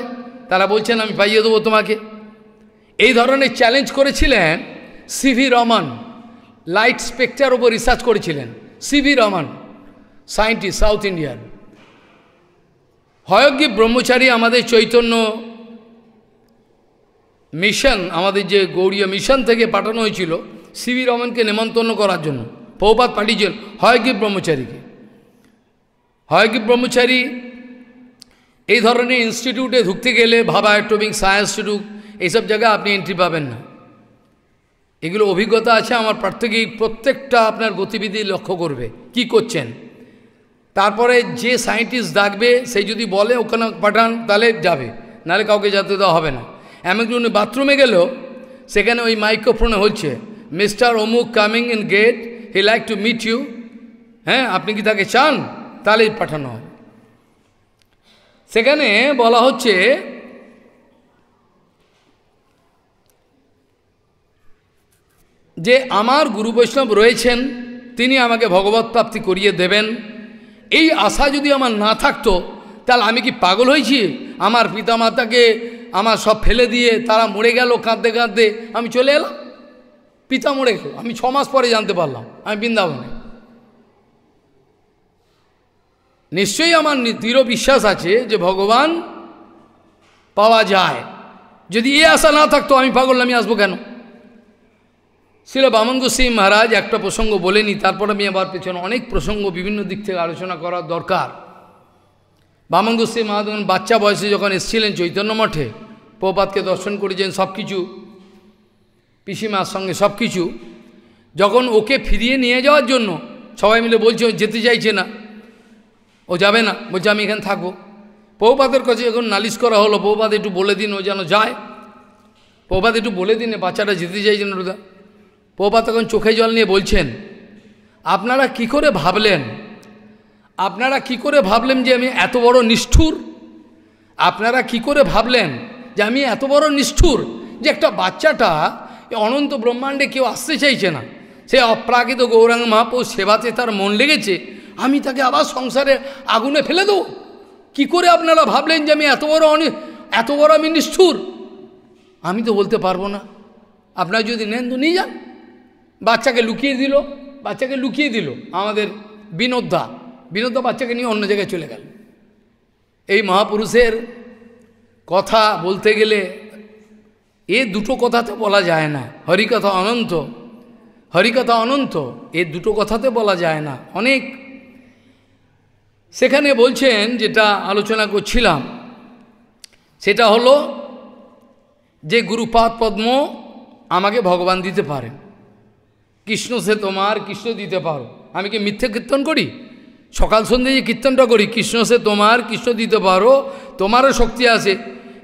তারা বলছেন আমি পাইয়ে দেবো তোমাকে এই ধরনের চ্যালেঞ্জ করেছিলেন সিভি রহমান লাইট স্পেকচার ওপর রিসার্চ করেছিলেন সিভি রহমান সায়েন্টিস্ট সাউথ ইন্ডিয়ার হয়গ্রী ব্রহ্মচারী আমাদের চৈতন্য মিশন আমাদের যে গৌরীয় মিশন থেকে পাঠানো হয়েছিল সিবি রমনকে নেমন্তন্ন করার জন্য পৌপাত পাঠিয়েছেন হয়গ্রী ব্রহ্মচারীকে হয়গ্রী ব্রহ্মচারী এই ধরনের ইনস্টিটিউটে ঢুকতে গেলে ভাবা অ্যাটমিক সায়েন্স ইনস্টিটিউট এইসব জায়গায় আপনি এন্ট্রি পাবেন না এগুলো অভিজ্ঞতা আছে আমার প্রার্থীকেই প্রত্যেকটা আপনার গতিবিধি লক্ষ্য করবে কি করছেন তারপরে যে সায়েন্টিস্ট ডাকবে সেই যদি বলে ওখানে পাঠান তাহলে যাবে নাহলে কাউকে যেতে দেওয়া হবে না এমনকি উনি বাথরুমে গেল সেখানে ওই মাইক্রোফোনে হচ্ছে মিস্টার অমুক coming in gate he like to meet you হ্যাঁ আপনি কি তাকে চান তাহলেই পাঠানো হয় সেখানে বলা হচ্ছে যে আমার গুরু বৈষ্ণব রয়েছেন তিনি আমাকে ভগবত প্রাপ্তি করিয়ে দেবেন এই আশা যদি আমার না থাকতো তাহলে আমি কি পাগল হয়েছি আমার পিতামাতাকে আমার সব ফেলে দিয়ে তারা মরে গেল কাঁদতে কাঁদতে আমি চলে এলাম পিতা মরে গেল আমি ছ মাস পরে জানতে পারলাম আমি বৃন্দাবনে নিশ্চয়ই আমার দৃঢ় বিশ্বাস আছে যে ভগবান পাওয়া যায় যদি এ আশা না থাকতো আমি পাগল আমি আসবো কেন ছিল বামন গোস্বী মহারাজ একটা প্রসঙ্গ বলেনি তারপর আমি আবার পেছনে অনেক প্রসঙ্গ বিভিন্ন দিক থেকে আলোচনা করার দরকার বামন গোস্বী মহারাজ বাচ্চা বয়সে যখন এসেছিলেন চৈতন্য মঠে প্রপাতকে দর্শন করেছেন সব কিছু পিসিমার সঙ্গে সব কিছু যখন ওকে ফিরিয়ে নিয়ে যাওয়ার জন্য সবাই মিলে বলছে ও যেতে চাইছে না ও যাবে না বলছে আমি এখানে থাকবো পৌপাতের কাছে এখন নালিশ করা হলো পৌপাত একটু বলে দিন ও যেন যায় পৌপাত একটু বলে দিন বাচ্চাটা যেতে চাইছে না পোপা তখন চোখে জল নিয়ে বলছেন আপনারা কি করে ভাবলেন আপনারা কি করে ভাবলেন যে আমি এত বড় নিষ্ঠুর আপনারা কি করে ভাবলেন যে আমি এত বড় নিষ্ঠুর যে একটা বাচ্চাটা অনন্ত ব্রহ্মাণ্ডে কেউ আসতে চাইছে না সে অপ্রাকৃত গৌরাঙ্গ মহাপুর সেবাতে তার মন লেগেছে আমি তাকে আবার সংসারে আগুনে ফেলে দেবো কি করে আপনারা ভাবলেন যে আমি এত বড় অনেক এত বড় আমি নিষ্ঠুর আমি তো বলতে পারবো না আপনারা যদি নেন তো নিয়ে যান বাচ্চাকে লুকিয়ে দিল বাচ্চাকে লুকিয়ে দিল আমাদের বিনোদ্ধা বিনোদ্ধা বাচ্চাকে নিয়ে অন্য জায়গায় চলে গেল এই মহাপুরুষের কথা বলতে গেলে এ দুটো কথাতে বলা যায় না হরিকথা অনন্ত হরিকথা অনন্ত এ দুটো কথাতে বলা যায় না অনেক সেখানে বলছেন যেটা আলোচনা করছিলাম সেটা হলো যে গুরুপাদ পদ্ম আমাকে ভগবান দিতে পারেন কৃষ্ণ সে তোমার কৃষ্ণ দিতে পারো আমি কি মিথ্যে কীর্তন করি সকাল সন্ধ্যে যে কীর্তনটা করি কৃষ্ণ সে তোমার কৃষ্ণ দিতে পারো তোমারও শক্তি আছে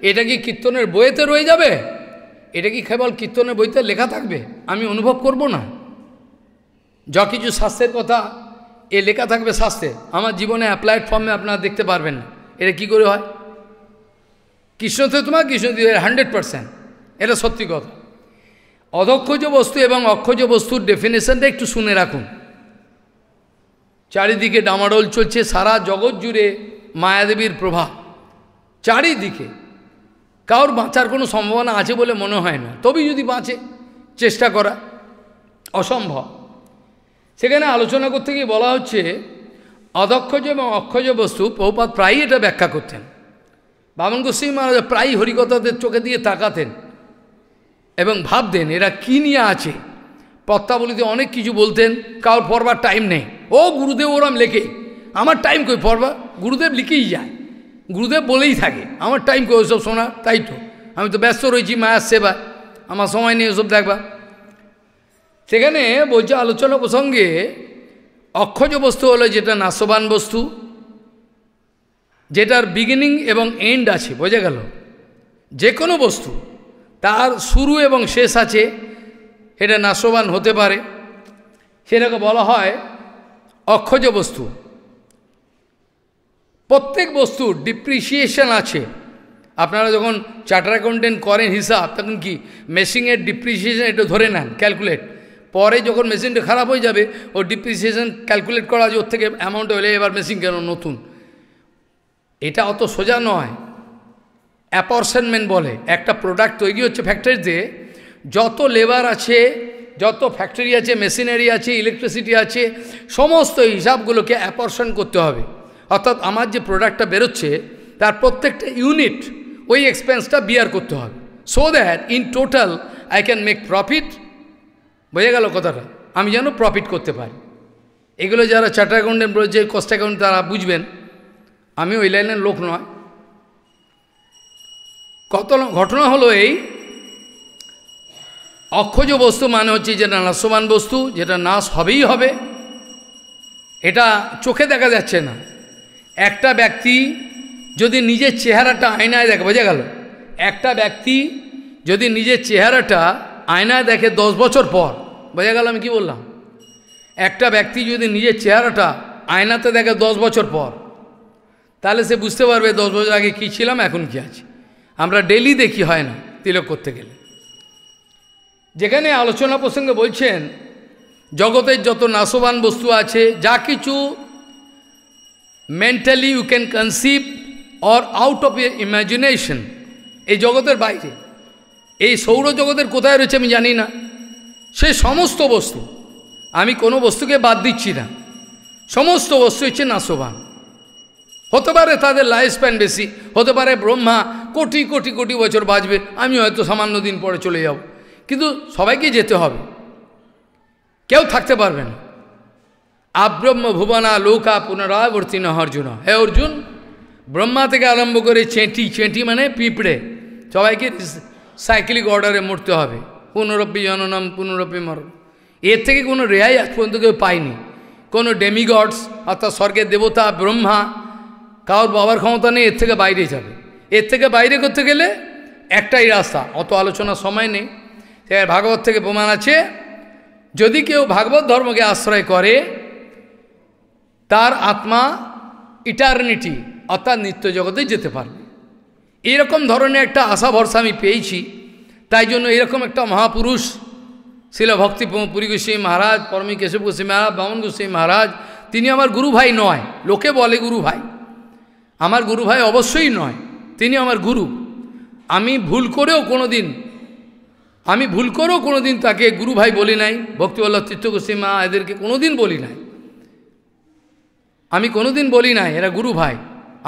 এটা কি কীর্তনের বইয়েতে রয়ে যাবে এটা কি কেবল কীর্তনের বইতে লেখা থাকবে আমি অনুভব করব না যা কিছু শাস্ত্রের কথা এ লেখা থাকবে শাস্ত্রে আমার জীবনে অ্যাপ্লাইড ফর্মে আপনারা দেখতে পারবেন না এটা কি করে হয় কৃষ্ণ তো তোমার কৃষ্ণ দিতে হান্ড্রেড পারসেন্ট এটা সত্যি কথা অধক্ষজ বস্তু এবং অক্ষজ বস্তুর ডেফিনেশনটা একটু শুনে রাখুন চারিদিকে ডামাডোল চলছে সারা জগৎ জুড়ে মায়াদেবীর প্রভাব চারিদিকে কারোর বাঁচার কোনো সম্ভাবনা আছে বলে মনে হয় না তবে যদি বাঁচে চেষ্টা করা অসম্ভব সেখানে আলোচনা করতে গিয়ে বলা হচ্ছে অধক্ষজ এবং অক্ষজ বস্তু প্রভুপাত প্রায়ই এটা ব্যাখ্যা করতেন বামন গোস্বী মহারাজ প্রায়ই হরিকতাদের চোখে দিয়ে তাকাতেন এবং ভাবতেন এরা কী নিয়ে আছে পত্তাবলিতে অনেক কিছু বলতেন কারোর পড়বার টাইম নেই ও গুরুদেব ওরম লেখে আমার টাইম কই পড়বার গুরুদেব লিখেই যায় গুরুদেব বলেই থাকে আমার টাইম কই ওসব শোনা তাই তো আমি তো ব্যস্ত রয়েছি মায়ার সেবা আমার সময় নেই ওসব দেখবা সেখানে বলছে আলোচনা প্রসঙ্গে অক্ষজ বস্তু হলো যেটা নাশবান বস্তু যেটার বিগিনিং এবং এন্ড আছে বোঝা গেল যে কোনো বস্তু তার শুরু এবং শেষ আছে এটা নাশবান হতে পারে সেটাকে বলা হয় অক্ষজ বস্তু প্রত্যেক বস্তুর ডিপ্রিসিয়েশন আছে আপনারা যখন চার্টার অ্যাকাউন্টেন্ট করেন হিসাব তখন কি মেশিনের ডিপ্রিসিয়েশন একটু ধরে নেন ক্যালকুলেট পরে যখন মেশিনটা খারাপ হয়ে যাবে ও ডিপ্রিসিয়েশন ক্যালকুলেট করা যে ওর থেকে অ্যামাউন্ট হলে এবার মেশিন কেন নতুন এটা অত সোজা নয় অ্যাপরসেনমেন্ট বলে একটা প্রোডাক্ট তৈরি হচ্ছে ফ্যাক্টরিতে যত লেবার আছে যত ফ্যাক্টরি আছে মেশিনারি আছে ইলেকট্রিসিটি আছে সমস্ত হিসাবগুলোকে অ্যাপরশন করতে হবে অর্থাৎ আমার যে প্রোডাক্টটা বেরোচ্ছে তার প্রত্যেকটা ইউনিট ওই এক্সপেন্সটা বিয়ার করতে হবে so that in total I can make profit বোঝা গেল কথাটা আমি যেন প্রফিট করতে পারি এগুলো যারা চার্টার অ্যাকাউন্টেন্ট রয়েছে কস্ট অ্যাকাউন্ট তারা বুঝবেন আমি ওই লাইনের লোক নয় ঘটনা হলো এই অক্ষজ বস্তু মানে হচ্ছে যেটা নাশ্যমান বস্তু যেটা নাশ হবেই হবে এটা চোখে দেখা যাচ্ছে না একটা ব্যক্তি যদি নিজের চেহারাটা আয়নায় দেখে বোঝা গেল একটা ব্যক্তি যদি নিজের চেহারাটা আয়নায় দেখে দশ বছর পর বোঝা গেল আমি কী বললাম একটা ব্যক্তি যদি নিজের চেহারাটা আয়নাতে দেখে দশ বছর পর তাহলে সে বুঝতে পারবে দশ বছর আগে কী ছিলাম এখন কী আছে আমরা ডেলি দেখি হয় না তিলক করতে গেলে যেখানে আলোচনা প্রসঙ্গে বলছেন জগতের যত নাশবান বস্তু আছে যা কিছু mentally you can conceive or out of your imagination এই জগতের বাইরে এই সৌরজগতের কোথায় রয়েছে আমি জানি না সে সমস্ত বস্তু আমি কোনো বস্তুকে বাদ দিচ্ছি না সমস্ত বস্তু হচ্ছে নাশবান হতে পারে তাদের লাইফ স্প্যান বেশি হতে পারে ব্রহ্মা কোটি কোটি কোটি বছর বাঁচবে আমি হয়তো সামান্য দিন পরে চলে যাব কিন্তু সবাইকে যেতে হবে কেউ থাকতে পারবে না আব্রহ্ম ভুবনা লোকা পুনরাবর্তী অর্জুন হে অর্জুন ব্রহ্মা থেকে আরম্ভ করে চেঁটি চেঁটি মানে পিঁপড়ে সবাইকে সাইক্লিক অর্ডারে মরতে হবে পুনরপি জননম পুনরপি মর এর থেকে কোনো রেহাই আজ পর্যন্ত কেউ পায়নি কোনো ডেমিগডস অর্থাৎ স্বর্গের দেবতা ব্রহ্মা কারোর বাবার ক্ষমতা নেই এর থেকে বাইরে যাবে এর থেকে বাইরে করতে গেলে একটাই রাস্তা অত আলোচনা সময় নেই সেখানে ভাগবত থেকে প্রমাণ আছে যদি কেউ ভাগবত ধর্মকে আশ্রয় করে তার আত্মা ইটার্নিটি অর্থাৎ নিত্য জগতে যেতে পারবে এরকম ধরনের একটা আশা ভরসা আমি পেয়েছি তাই জন্য এরকম একটা মহাপুরুষ ছিল ভক্তি পুরী গোস্বী মহারাজ পরমী কেশব গোস্বী মহারাজ বামন গোস্বী মহারাজ তিনি আমার গুরু ভাই নয় লোকে বলে গুরু ভাই আমার গুরু ভাই অবশ্যই নয় তিনি আমার গুরু আমি ভুল করেও কোনো দিন আমি ভুল করেও কোনো দিন তাকে গুরু ভাই বলি নাই ভক্তিবল্লভ চিত্তগোস্বী মা এদেরকে কোনো দিন বলি নাই আমি কোনো দিন বলি নাই এরা গুরু ভাই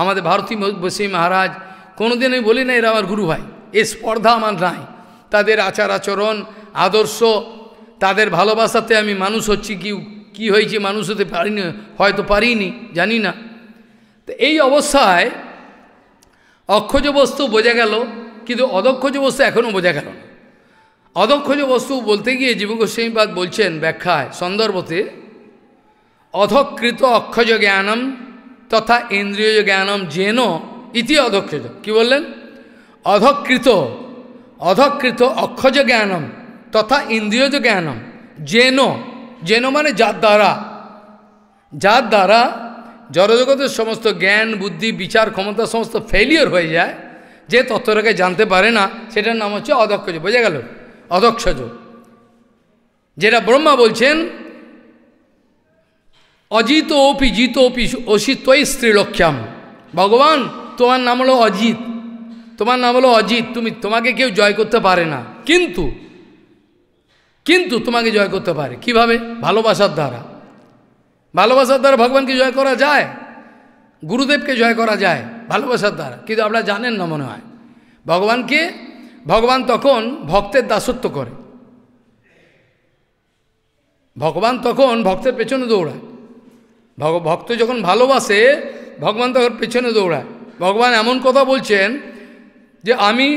আমাদের ভারতী বসী মহারাজ কোনো দিন আমি বলি নাই এরা আমার গুরু ভাই এ স্পর্ধা আমার নাই তাদের আচার আচরণ আদর্শ তাদের ভালোবাসাতে আমি মানুষ হচ্ছি কি কি হয়েছে মানুষ হতে পারিনি হয়তো পারিনি জানি না তো এই অবস্থায় অক্ষজ বস্তু বোঝা গেল কিন্তু অদক্ষজ বস্তু এখনও বোঝা গেল না অদক্ষজ বস্তু বলতে গিয়ে জীবগোস্বামীপাদ বলছেন ব্যাখ্যায় সন্দর্ভতে অধকৃত অক্ষজ জ্ঞানম তথা ইন্দ্রিয় জ্ঞানম যেন ইতি অধক্ষজ কি বললেন অধকৃত অধকৃত অক্ষজ জ্ঞানম তথা ইন্দ্রিয় জ্ঞানম যেন যেন মানে যার দ্বারা যার দ্বারা জড়জগতের সমস্ত জ্ঞান বুদ্ধি বিচার ক্ষমতা সমস্ত ফেলিওর হয়ে যায় যে তত্ত্বটাকে জানতে পারে না সেটার নাম হচ্ছে অদক্ষজ বোঝা গেল অদক্ষজ যেটা ব্রহ্মা বলছেন অজিত অপি জিত অপি অসিত্বই স্ত্রীলক্ষ্যাম ভগবান তোমার নাম হলো অজিত তোমার নাম হলো অজিত তুমি তোমাকে কেউ জয় করতে পারে না কিন্তু কিন্তু তোমাকে জয় করতে পারে কিভাবে ভালোবাসার দ্বারা ভালোবাসার দ্বারা ভগবানকে জয় করা যায় গুরুদেবকে জয় করা যায় ভালোবাসার দ্বারা কিন্তু আপনারা জানেন না মনে হয় ভগবানকে ভগবান তখন ভক্তের দাসত্ব করে ভগবান তখন ভক্তের পেছনে দৌড়ায় ভক্ত যখন ভালোবাসে ভগবান তখন পেছনে দৌড়ায় ভগবান এমন কথা বলছেন যে আমি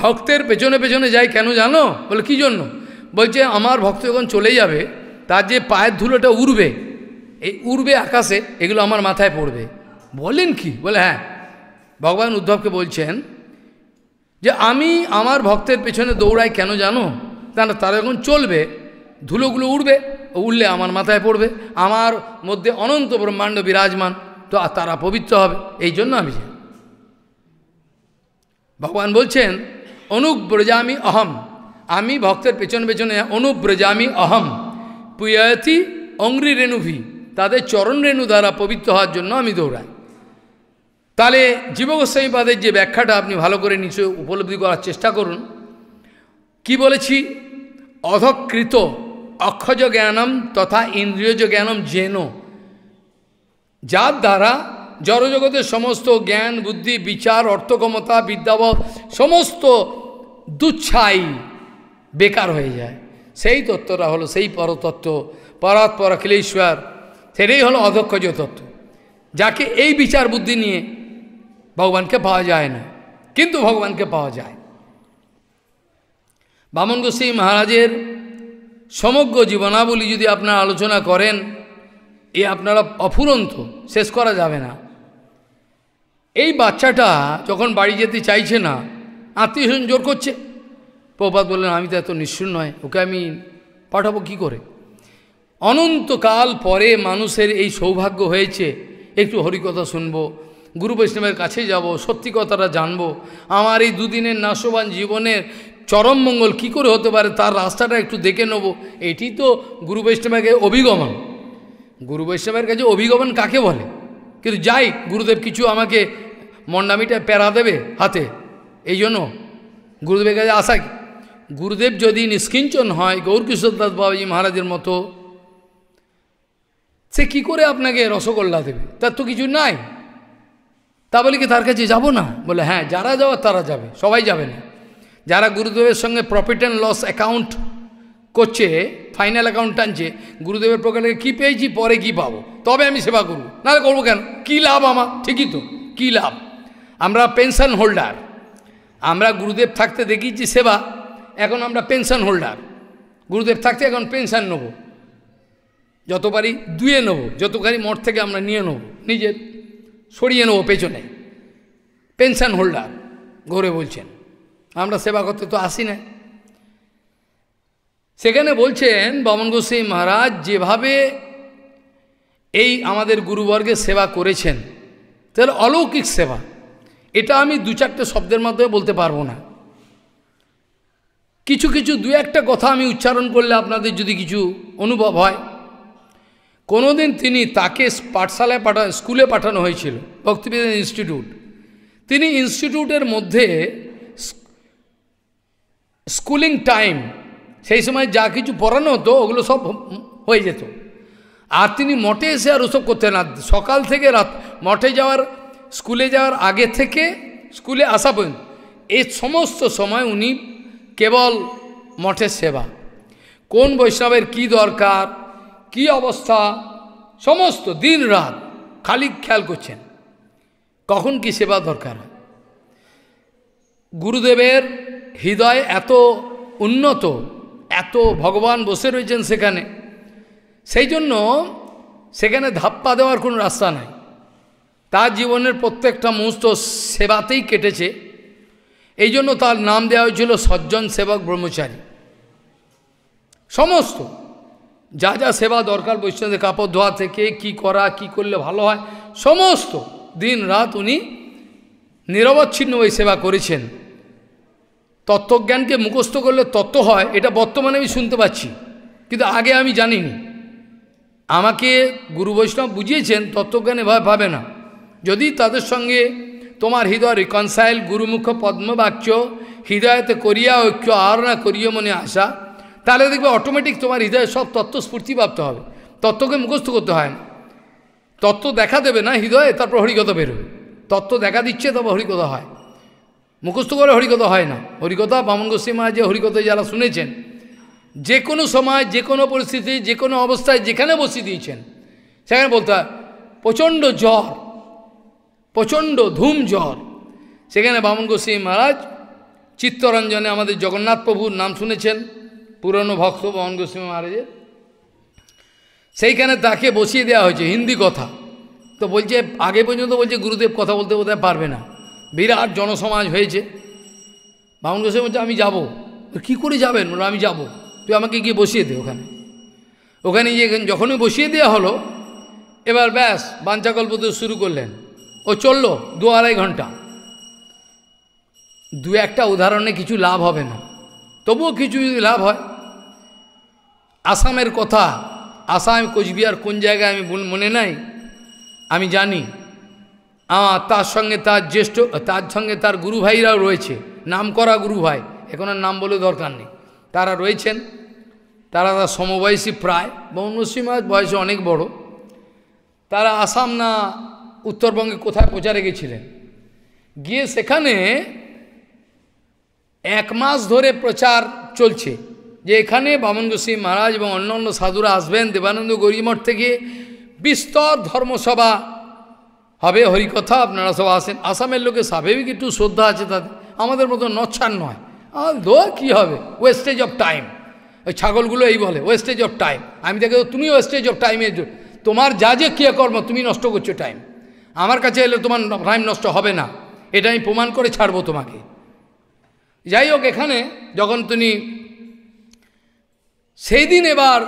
ভক্তের পেছনে পেছনে যাই কেন জানো বলে কী জন্য বলছে আমার ভক্ত যখন চলে যাবে তার যে পায়ের ধুলোটা উড়বে এই উড়বে আকাশে এগুলো আমার মাথায় পড়বে বলেন কি বলে হ্যাঁ ভগবান উদ্ধবকে বলছেন যে আমি আমার ভক্তের পেছনে দৌড়াই কেন জানো তারা তারা যখন চলবে ধুলোগুলো উড়বে উড়লে আমার মাথায় পড়বে আমার মধ্যে অনন্ত ব্রহ্মাণ্ড বিরাজমান তো তারা পবিত্র হবে এই জন্য আমি ভগবান বলছেন অনুব্রজামি অহম আমি ভক্তের পেছন পেছনে অনুব্রজামি অহম পুয়তি অংরি রেণুভি তাদের চরণ রেণু দ্বারা পবিত্র হওয়ার জন্য আমি দৌড়াই তাহলে জীবগোস্বামী পাদের যে ব্যাখ্যাটা আপনি ভালো করে নিচে উপলব্ধি করার চেষ্টা করুন কি বলেছি অধকৃত অক্ষজ জ্ঞানম তথা ইন্দ্রিয়জ জ্ঞানম জেন যার দ্বারা জড়জগতের সমস্ত জ্ঞান বুদ্ধি বিচার অর্থক্ষমতা বিদ্যাব সমস্ত দুচ্ছাই বেকার হয়ে যায় সেই তত্ত্বটা হলো সেই পরতত্ত্ব পরাৎপরাখিলেশ্বর সেটাই হলো অধক্ষজ তত্ত্ব যাকে এই বিচার বুদ্ধি নিয়ে ভগবানকে পাওয়া যায় না কিন্তু ভগবানকে পাওয়া যায় বামন গোস্বী মহারাজের সমগ্র জীবনাবলী যদি আপনারা আলোচনা করেন এ আপনারা অফুরন্ত শেষ করা যাবে না এই বাচ্চাটা যখন বাড়ি যেতে চাইছে না আত্মীয় জোর করছে প্রপাত বললেন আমি তো এত নিশ্চুর নয় ওকে আমি পাঠাবো কি করে অনন্তকাল পরে মানুষের এই সৌভাগ্য হয়েছে একটু হরিকথা শুনবো গুরু বৈষ্ণবের কাছে যাব সত্যি কথাটা জানব আমার এই দুদিনের নাশবান জীবনের চরম মঙ্গল কী করে হতে পারে তার রাস্তাটা একটু দেখে নেবো এটি তো গুরু বৈষ্ণবকে অভিগমন গুরু বৈষ্ণবের কাছে অভিগমন কাকে বলে কিন্তু যাই গুরুদেব কিছু আমাকে মন্ডামিটা প্যারা দেবে হাতে এই জন্য গুরুদেবের কাছে আসা গুরুদেব যদি নিষ্কিঞ্চন হয় গৌরকিশোর দাস বাবাজি মহারাজের মতো সে কি করে আপনাকে রসগোল্লা দেবে তার তো কিছু নাই তা বলে কি তার কাছে যাবো না বলে হ্যাঁ যারা যাওয়ার তারা যাবে সবাই যাবে না যারা গুরুদেবের সঙ্গে প্রফিট অ্যান্ড লস অ্যাকাউন্ট করছে ফাইনাল অ্যাকাউন্ট টানছে গুরুদেবের প্রকারে কি পেয়েছি পরে কি পাবো তবে আমি সেবা করব নাহলে করবো কেন কী লাভ আমার ঠিকই তো কী লাভ আমরা পেনশন হোল্ডার আমরা গুরুদেব থাকতে দেখিয়েছি সেবা এখন আমরা পেনশন হোল্ডার গুরুদেব থাকতে এখন পেনশন নেবো যত পারি দুয়ে নেব যতখানি মঠ থেকে আমরা নিয়ে নেব নিজের সরিয়ে নেব পেছনে পেনশন হোল্ডার ঘরে বলছেন আমরা সেবা করতে তো আসি না সেখানে বলছেন বামন গোস্বাই মহারাজ যেভাবে এই আমাদের গুরুবর্গের সেবা করেছেন তাহলে অলৌকিক সেবা এটা আমি দু চারটে শব্দের মাধ্যমে বলতে পারবো না কিছু কিছু দু একটা কথা আমি উচ্চারণ করলে আপনাদের যদি কিছু অনুভব হয় কোনোদিন তিনি তাকে পাঠশালায় পাঠা স্কুলে পাঠানো হয়েছিল ভক্তিবিদ্যা ইনস্টিটিউট তিনি ইনস্টিটিউটের মধ্যে স্কুলিং টাইম সেই সময় যা কিছু পড়ানো হতো ওগুলো সব হয়ে যেত আর তিনি মঠে এসে আর ওসব করতেন না সকাল থেকে রাত মঠে যাওয়ার স্কুলে যাওয়ার আগে থেকে স্কুলে আসা পর্যন্ত এই সমস্ত সময় উনি কেবল মঠের সেবা কোন বৈষ্ণবের কি দরকার কি অবস্থা সমস্ত দিন রাত খালি খেয়াল করছেন কখন কি সেবা দরকার গুরুদেবের হৃদয় এত উন্নত এত ভগবান বসে রয়েছেন সেখানে সেই জন্য সেখানে ধাপ্পা দেওয়ার কোনো রাস্তা নাই তার জীবনের প্রত্যেকটা মুহূর্ত সেবাতেই কেটেছে এই জন্য তার নাম দেওয়া হয়েছিল সজ্জন সেবক ব্রহ্মচারী সমস্ত যা যা সেবা দরকার বৈষ্ণবদের কাপড় ধোয়া থেকে কি করা কি করলে ভালো হয় সমস্ত দিন রাত উনি নিরবচ্ছিন্ন ওই সেবা করেছেন তত্ত্বজ্ঞানকে মুখস্থ করলে তত্ত্ব হয় এটা বর্তমানে আমি শুনতে পাচ্ছি কিন্তু আগে আমি জানিনি আমাকে গুরু বৈষ্ণব বুঝিয়েছেন তত্ত্বজ্ঞান এভাবে পাবে না যদি তাদের সঙ্গে তোমার হৃদয় রিকনসাইল গুরুমুখ পদ্মবাক্য হৃদয়তে করিয়া ঐক্য আর না করিয়া মনে আসা তাহলে দেখবে অটোমেটিক তোমার হৃদয়ে সব তত্ত্ব স্ফূর্তিপ্রাপ্ত হবে তত্ত্বকে মুখস্থ করতে হয় না তত্ত্ব দেখা দেবে না হৃদয়ে তারপর হরিকথা বেরোবে তত্ত্ব দেখা দিচ্ছে তারপর হরিকথা হয় মুখস্থ করে হরিকথা হয় না হরিকথা বামন গোস্বী যে হরিকথা যারা শুনেছেন যে কোনো সময় যে কোনো পরিস্থিতি যে কোনো অবস্থায় যেখানে বসিয়ে দিয়েছেন সেখানে বলতে হয় প্রচণ্ড জ্বর প্রচণ্ড ধূম জ্বর সেখানে বামন গোস্বী মহারাজ চিত্তরঞ্জনে আমাদের জগন্নাথ প্রভুর নাম শুনেছেন পুরনো ভক্ত পবন গোস্বামী মহারাজের সেইখানে তাকে বসিয়ে দেওয়া হয়েছে হিন্দি কথা তো বলছে আগে পর্যন্ত বলছে গুরুদেব কথা বলতে বোধহয় পারবে না বিরাট জনসমাজ হয়েছে বামন গোস্বামী বলছে আমি যাবো কী করে যাবেন বলো আমি যাব তুই আমাকে গিয়ে বসিয়ে দে ওখানে ওখানে গিয়ে যখনই বসিয়ে দেওয়া হলো এবার ব্যাস বাঞ্চাকল্প তো শুরু করলেন ও চললো দু আড়াই ঘন্টা দু একটা উদাহরণে কিছু লাভ হবে না তবুও কিছু যদি লাভ হয় আসামের কথা আসাম কোচবিহার কোন জায়গায় আমি মনে নাই আমি জানি তার সঙ্গে তার জ্যেষ্ঠ তার সঙ্গে তার গুরু ভাইরাও রয়েছে নাম করা গুরু ভাই এখন নাম বলে দরকার নেই তারা রয়েছেন তারা তার সমবয়সী প্রায় বা উনসীমা বয়সে অনেক বড় তারা আসাম না উত্তরবঙ্গে কোথায় প্রচারে গেছিলেন গিয়ে সেখানে এক মাস ধরে প্রচার চলছে যে এখানে বামন গোস্বী মহারাজ এবং অন্য অন্য সাধুরা আসবেন দেবানন্দ গরিমঠ থেকে বিস্তর ধর্মসভা হবে হরিকথা আপনারা সব আসেন আসামের লোকে স্বাভাবিক একটু শ্রদ্ধা আছে তাদের আমাদের মতো নচ্ছান নয় আর দো কী হবে ওয়েস্টেজ অফ টাইম ওই ছাগলগুলো এই বলে ওয়েস্টেজ অফ টাইম আমি দেখে তুমি ওয়েস্টেজ অফ টাইমে তোমার যা যে কর্ম তুমি নষ্ট করছো টাইম আমার কাছে এলে তোমার টাইম নষ্ট হবে না এটা আমি প্রমাণ করে ছাড়বো তোমাকে যাই হোক এখানে যখন তিনি সেই দিন এবার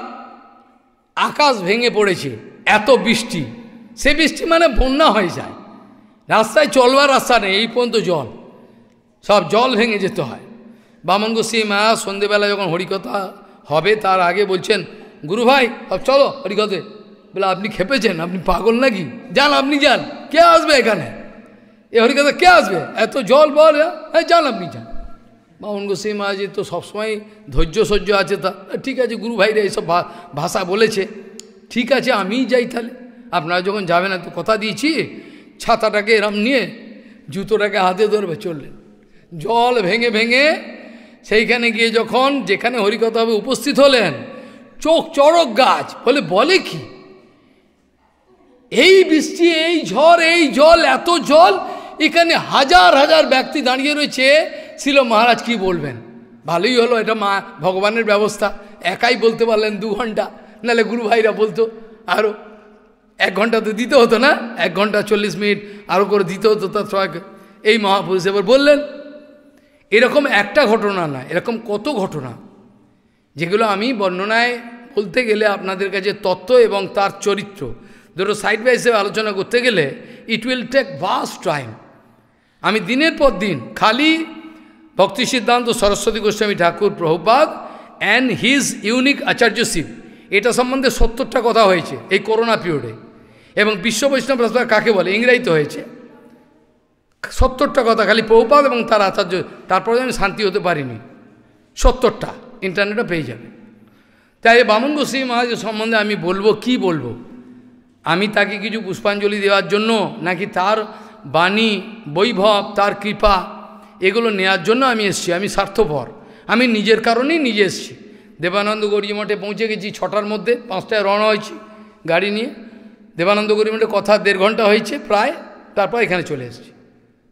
আকাশ ভেঙে পড়েছে এত বৃষ্টি সে বৃষ্টি মানে বন্যা হয়ে যায় রাস্তায় চলবার রাস্তা নেই এই পর্যন্ত জল সব জল ভেঙে যেতে হয় বামঙ্গ সি মা সন্ধেবেলা যখন হরিকথা হবে তার আগে বলছেন গুরু ভাই সব চলো হরিকথে বলে আপনি খেপেছেন আপনি পাগল নাকি যান আপনি যান কে আসবে এখানে এ হরিকথা কে আসবে এত জল বল হ্যাঁ, হ্যাঁ যান আপনি যান বা অন্য গোসাই মহারাজের তো সবসময় ধৈর্য সহ্য আছে তা ঠিক আছে গুরু ভাইরা এইসব ভাষা বলেছে ঠিক আছে আমি যাই তাহলে আপনারা যখন যাবেন তো কথা দিয়েছি ছাতাটাকে এরম নিয়ে জুতোটাকে হাতে ধরবে চললেন জল ভেঙে ভেঙে সেইখানে গিয়ে যখন যেখানে হরিকথা হবে উপস্থিত হলেন চোখ চড়ক গাছ বলে বলে কি এই বৃষ্টি এই ঝড় এই জল এত জল এখানে হাজার হাজার ব্যক্তি দাঁড়িয়ে রয়েছে ছিল মহারাজ কি বলবেন ভালোই হলো এটা মা ভগবানের ব্যবস্থা একাই বলতে পারলেন দু ঘন্টা নাহলে গুরু ভাইরা বলতো আরও এক ঘন্টা তো দিতে হতো না এক ঘন্টা চল্লিশ মিনিট আরও করে দিতে হতো তার সবাইকে এই মহাপুরুষ এবার বললেন এরকম একটা ঘটনা না এরকম কত ঘটনা যেগুলো আমি বর্ণনায় বলতে গেলে আপনাদের কাছে তত্ত্ব এবং তার চরিত্র দুটো সাইড বাই সাইড আলোচনা করতে গেলে ইট উইল টেক বাস টাইম আমি দিনের পর দিন খালি Bhakti Siddhanta Saraswati Goswami Thakur Prabhupada and his unique acharya শিব এটা সম্বন্ধে সত্তরটা কথা হয়েছে এই করোনা পিরিয়ডে এবং বিশ্ব বৈষ্ণব কাকে বলে ইংরাজিতে হয়েছে সত্তরটা কথা খালি প্রভুপাত এবং তার আচার্য তারপরে আমি শান্তি হতে পারিনি সত্তরটা ইন্টারনেটে পেয়ে যাবে তাই বামন গোস্বী মহারাজের সম্বন্ধে আমি বলবো কি বলবো আমি তাকে কিছু পুষ্পাঞ্জলি দেওয়ার জন্য নাকি তার বাণী বৈভব তার কৃপা এগুলো নেয়ার জন্য আমি এসছি আমি স্বার্থপর আমি নিজের কারণেই নিজে এসছি দেবানন্দ গৌরী মঠে পৌঁছে গেছি ছটার মধ্যে পাঁচটায় রওনা হয়েছি গাড়ি নিয়ে দেবানন্দ গৌরী মঠে কথা দেড় ঘন্টা হয়েছে প্রায় তারপর এখানে চলে এসেছি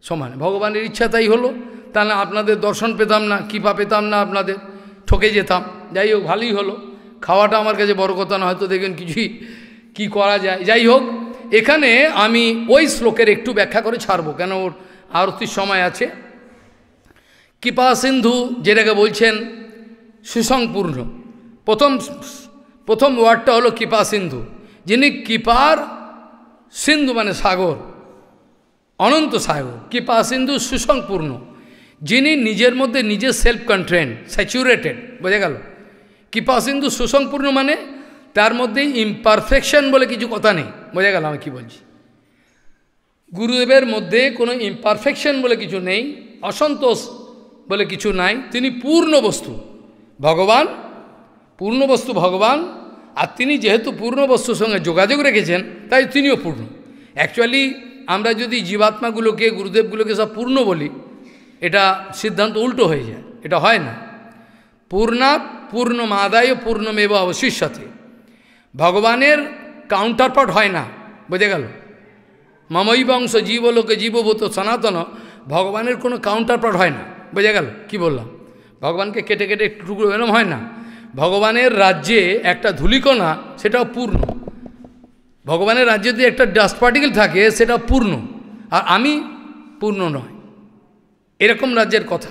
সমানে ভগবানের ইচ্ছা তাই হলো তাহলে আপনাদের দর্শন পেতাম না কৃপা পেতাম না আপনাদের ঠকে যেতাম যাই হোক ভালোই হলো খাওয়াটা আমার কাছে বড় কথা না হয়তো দেখবেন কিছুই কী করা যায় যাই হোক এখানে আমি ওই শ্লোকের একটু ব্যাখ্যা করে ছাড়বো কেন ওর আরতির সময় আছে কৃপা সিন্ধু যেটাকে বলছেন সুসংপূর্ণ প্রথম প্রথম ওয়ার্ডটা হলো কৃপা সিন্ধু যিনি কৃপার সিন্ধু মানে সাগর অনন্ত সাগর কৃপা সিন্ধু সুসংপূর্ণ যিনি নিজের মধ্যে নিজের সেলফ কন্ট্রেন স্যাচুরেটেড বোঝা গেল কৃপা সিন্ধু সুসংপূর্ণ মানে তার মধ্যে ইমপারফেকশন বলে কিছু কথা নেই বোঝা গেল আমি কি বলছি গুরুদেবের মধ্যে কোনো ইমপারফেকশন বলে কিছু নেই অসন্তোষ বলে কিছু নাই তিনি পূর্ণ বস্তু ভগবান পূর্ণ বস্তু ভগবান আর তিনি যেহেতু পূর্ণ বস্তুর সঙ্গে যোগাযোগ রেখেছেন তাই তিনিও পূর্ণ অ্যাকচুয়ালি আমরা যদি জীবাত্মাগুলোকে গুরুদেবগুলোকে সব পূর্ণ বলি এটা সিদ্ধান্ত উল্টো হয়ে যায় এটা হয় না পূর্ণা পূর্ণ পূর্ণমাদায় পূর্ণমেব অবশিষ্যতে ভগবানের কাউন্টারপার্ট হয় না বোঝা গেল মামই বংশ জীবলোকে জীবভূত সনাতন ভগবানের কোনো কাউন্টারপার্ট হয় না বোঝা গেল কি বললাম ভগবানকে কেটে কেটে টুকরো এরম হয় না ভগবানের রাজ্যে একটা ধুলিকণা সেটাও পূর্ণ ভগবানের রাজ্যে যদি একটা ডাস্ট পার্টিকেল থাকে সেটা পূর্ণ আর আমি পূর্ণ নয় এরকম রাজ্যের কথা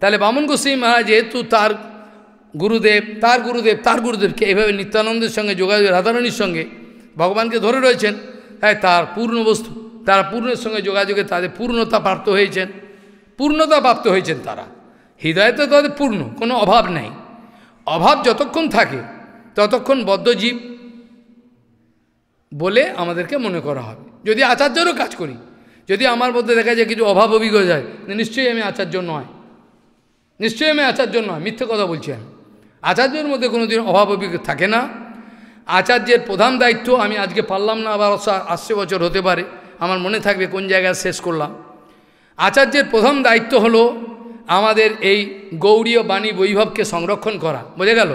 তাহলে বামন গোস্বী মহারাজ যেহেতু তার গুরুদেব তার গুরুদেব তার গুরুদেবকে এভাবে নিত্যানন্দের সঙ্গে যোগাযোগ রাধারণীর সঙ্গে ভগবানকে ধরে রয়েছেন তাই হ্যাঁ, তার পূর্ণ বস্তু তারা পূর্ণের সঙ্গে যোগাযোগে তাদের পূর্ণতা প্রাপ্ত হয়েছেন পূর্ণতা প্রাপ্ত হয়েছেন তারা তো তাদের পূর্ণ কোনো অভাব নাই অভাব যতক্ষণ থাকে ততক্ষণ বদ্ধজীব বলে আমাদেরকে মনে করা হবে যদি আচার্যরও কাজ করি যদি আমার মধ্যে দেখা যায় কিছু অভাব অভিজ্ঞ যায় নিশ্চয়ই আমি আচার্য নয় নিশ্চয়ই আমি আচার্য নয় মিথ্যে কথা বলছি আমি আচার্যের মধ্যে কোনো দিন অভাব অভিজ্ঞ থাকে না আচার্যের প্রধান দায়িত্ব আমি আজকে পারলাম না আবার আসছে বছর হতে পারে আমার মনে থাকবে কোন জায়গায় শেষ করলাম আচার্যের প্রথম দায়িত্ব হল আমাদের এই গৌরীয় বাণী বৈভবকে সংরক্ষণ করা বোঝা গেল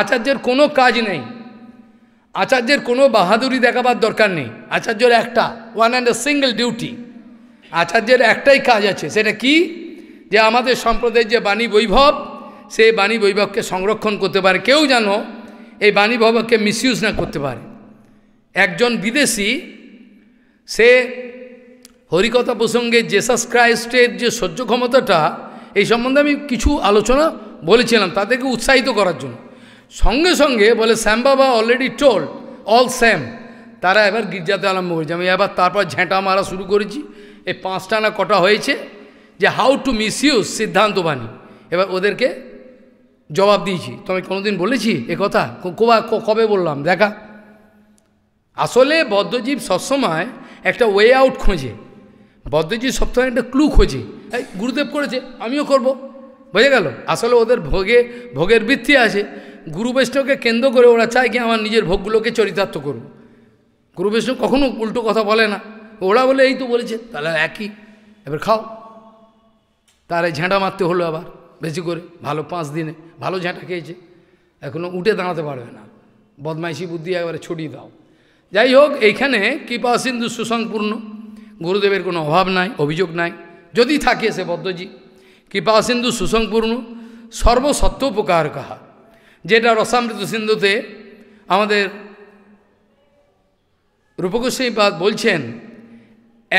আচার্যের কোনো কাজ নেই আচার্যের কোনো বাহাদুরি দেখাবার দরকার নেই আচার্যের একটা one and a single duty আচার্যের একটাই কাজ আছে সেটা কি যে আমাদের সম্প্রদায়ের যে বাণী বৈভব সেই বাণী বৈভবকে সংরক্ষণ করতে পারে কেউ যেন এই বাণী বৈভবকে মিসইউজ না করতে পারে একজন বিদেশি সে হরিকথা প্রসঙ্গে জেসাস ক্রাইস্টের যে সহ্য ক্ষমতাটা এই সম্বন্ধে আমি কিছু আলোচনা বলেছিলাম তাদেরকে উৎসাহিত করার জন্য সঙ্গে সঙ্গে বলে শ্যাম বাবা অলরেডি টোল অল স্যাম তারা এবার গির্জাতে আরম্ভ করেছে আমি এবার তারপর ঝেঁটা মারা শুরু করেছি এই পাঁচটা না কটা হয়েছে যে হাউ টু মিস ইউজ সিদ্ধান্তবাণী এবার ওদেরকে জবাব দিয়েছি তো আমি কোনোদিন বলেছি এ কথা কবে বললাম দেখা আসলে বদ্ধজীব সবসময় একটা ওয়ে আউট খোঁজে বদ্ধজি সবসময় একটা ক্লু খোঁজে এই গুরুদেব করেছে আমিও করব। বোঝা গেল আসলে ওদের ভোগে ভোগের বৃত্তি আছে গুরু বৈষ্ণবকে কেন্দ্র করে ওরা চায় কি আমার নিজের ভোগগুলোকে চরিতার্থ করুক গুরু বৈষ্ণব কখনো উল্টো কথা বলে না ওরা বলে এই তো বলেছে তাহলে একই এবার খাও তারে ঝেঁটা মারতে হলো আবার বেশি করে ভালো পাঁচ দিনে ভালো ঝেঁটা খেয়েছে এখনও উঠে দাঁড়াতে পারবে না বদমাইশি বুদ্ধি একবারে ছড়িয়ে দাও যাই হোক এইখানে কৃপা সিন্ধু সুসংপূর্ণ গুরুদেবের কোনো অভাব নাই অভিযোগ নাই যদি থাকে সে বদ্ধজি কৃপা সিন্ধু সুসংপূর্ণ উপকার কাহা যেটা রসামৃত সিন্ধুতে আমাদের রূপকোস্বামীপাদ বলছেন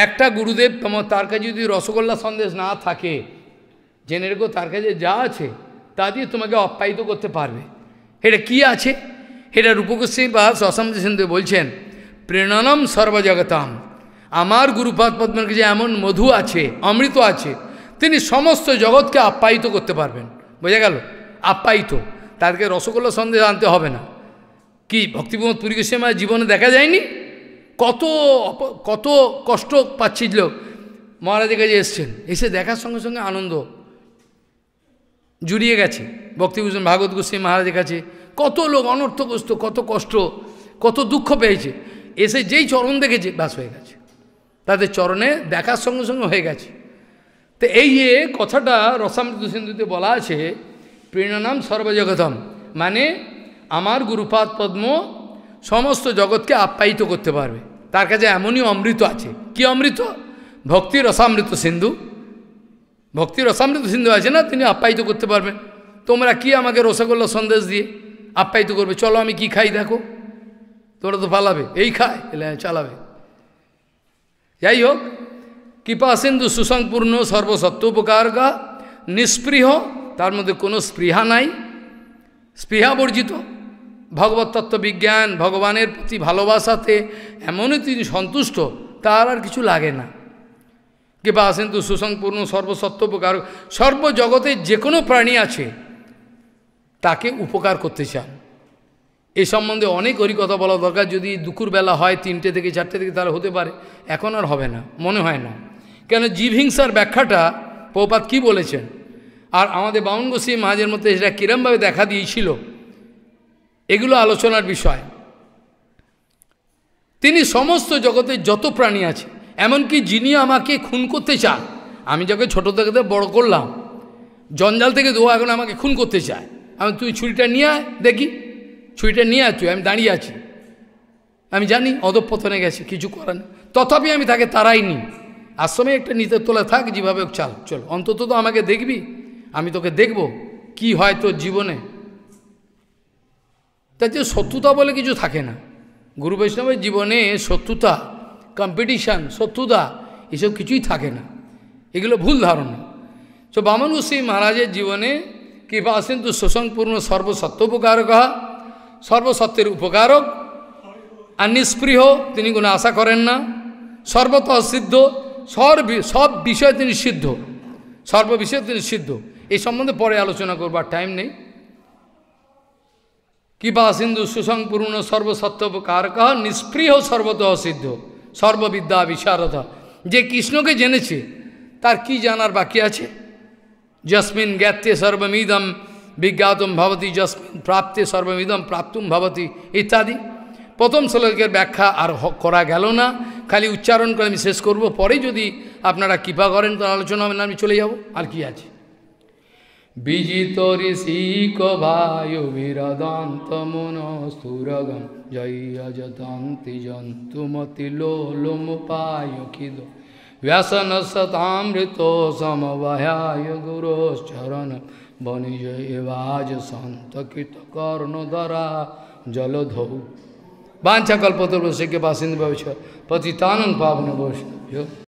একটা গুরুদেব তোমার তার কাছে যদি রসগোল্লা সন্দেশ না থাকে জেনে রেখো তার কাছে যা আছে তা দিয়ে তোমাকে অপ্যায়িত করতে পারবে এটা কি আছে এটা রূপকোস্বামীপাদ রসামৃত সিন্ধু বলছেন প্রেরণাম সর্বজগতাম আমার গুরুপাদ পদ্মের কাছে এমন মধু আছে অমৃত আছে তিনি সমস্ত জগৎকে আপ্যায়িত করতে পারবেন বোঝা গেল আপ্যায়িত তাদেরকে রসগোল্লা সন্দেহ আনতে হবে না কি ভক্তিপ্রমোদ পুরী গোস্বামী জীবনে দেখা যায়নি কত কত কষ্ট পাচ্ছিল মহারাজের কাছে এসছেন এসে দেখার সঙ্গে সঙ্গে আনন্দ জুড়িয়ে গেছে ভক্তিভূষণ ভাগবত গোস্বী মহারাজের কাছে কত লোক অনর্থগ্রস্ত কত কষ্ট কত দুঃখ পেয়েছে এসে যেই চরণ দেখেছে বাস হয়ে গেছে তাদের চরণে দেখার সঙ্গে সঙ্গে হয়ে গেছে তো এই যে কথাটা রসামৃত সিন্ধুতে বলা আছে প্রেরণাম সর্বজগতম মানে আমার গুরুপাদ পদ্ম সমস্ত জগৎকে আপ্যায়িত করতে পারবে তার কাছে এমনই অমৃত আছে কি অমৃত ভক্তি রসামৃত সিন্ধু ভক্তি রসামৃত সিন্ধু আছে না তিনি আপ্যায়িত করতে পারবেন তোমরা কি আমাকে রসগোল্লা সন্দেশ দিয়ে আপ্যায়িত করবে চলো আমি কি খাই দেখো তোরা তো পালাবে এই খায় চালাবে যাই হোক কৃপা সিন্ধু সুসংপূর্ণ গা নিঃস্পৃহ তার মধ্যে কোনো স্পৃহা নাই স্পৃহা বর্জিত ভগবত তত্ত্ব বিজ্ঞান ভগবানের প্রতি ভালোবাসাতে এমনই তিনি সন্তুষ্ট তার আর কিছু লাগে না কৃপা সিন্ধু সুসংপূর্ণ সর্বসত্যোপকার সর্বজগতে যে কোনো প্রাণী আছে তাকে উপকার করতে চান এ সম্বন্ধে অনেক কথা বলা দরকার যদি দুপুর বেলা হয় তিনটে থেকে চারটে থেকে তাহলে হতে পারে এখন আর হবে না মনে হয় না কেন জিভিংসার ব্যাখ্যাটা পৌপাত কি বলেছেন আর আমাদের বাউন গোসী মাঝের মধ্যে সেটা কিরমভাবে দেখা দিয়েছিল এগুলো আলোচনার বিষয় তিনি সমস্ত জগতে যত প্রাণী আছে এমনকি যিনি আমাকে খুন করতে চান আমি যাকে ছোটো থেকে বড় করলাম জঞ্জাল থেকে দোয়া এখন আমাকে খুন করতে চায় আমি তুই ছুরিটা নিয়ে আয় দেখি ছুরিটা নিয়ে আছো আমি দাঁড়িয়ে আছি আমি জানি অধপতনে গেছে কিছু করার তথাপি আমি তাকে নিই আশ্রমে একটা নিতে তোলে থাক যেভাবে চাল চল অন্তত তো আমাকে দেখবি আমি তোকে দেখব কি হয় তোর জীবনে তার যে শত্রুতা বলে কিছু থাকে না গুরু বৈষ্ণবের জীবনে শত্রুতা কম্পিটিশান শত্রুতা এসব কিছুই থাকে না এগুলো ভুল ধারণা তো বামন গোস্বী মহারাজের জীবনে কৃপা আসেন তো শোষণপূর্ণ কহা সর্বসত্যের উপকারক আর নিষ্পৃহ তিনি কোনো আশা করেন না সর্বত সিদ্ধ সর্ব সব বিষয়ে তিনি সিদ্ধ সর্ববিষয়ে তিনি সিদ্ধ এই সম্বন্ধে পরে আলোচনা করবার টাইম নেই কৃপা সিন্ধু সুসংপূর্ণ কাহ নিষ্পৃহ সর্বত সিদ্ধ সর্ববিদ্যা বিশারদা যে কৃষ্ণকে জেনেছে তার কি জানার বাকি আছে জসমিন জ্ঞাতে সর্বমিদম বিজ্ঞাতম ভবতী যস্মিন প্রাপ্তে সর্বমিদম প্রাপ্তুম ভবতী ইত্যাদি প্রথম শ্লোকের ব্যাখ্যা আর করা গেল না খালি উচ্চারণ করে আমি শেষ করব পরে যদি আপনারা কৃপা করেন তো আলোচনা আমি চলে যাব আর কি আছে বিজিত ঋষিক বায়ুবিরদন্ত মনস্তুরগম জয়জতন্তি জন্তুমতি লোলোম পায়খিদ ব্যসন শতামৃত সমবাহায় গুরোশ্চরণ बनिज सन्त कि नोदरा जल धौ बापत वासिन्दा पति तबन गोष्ठ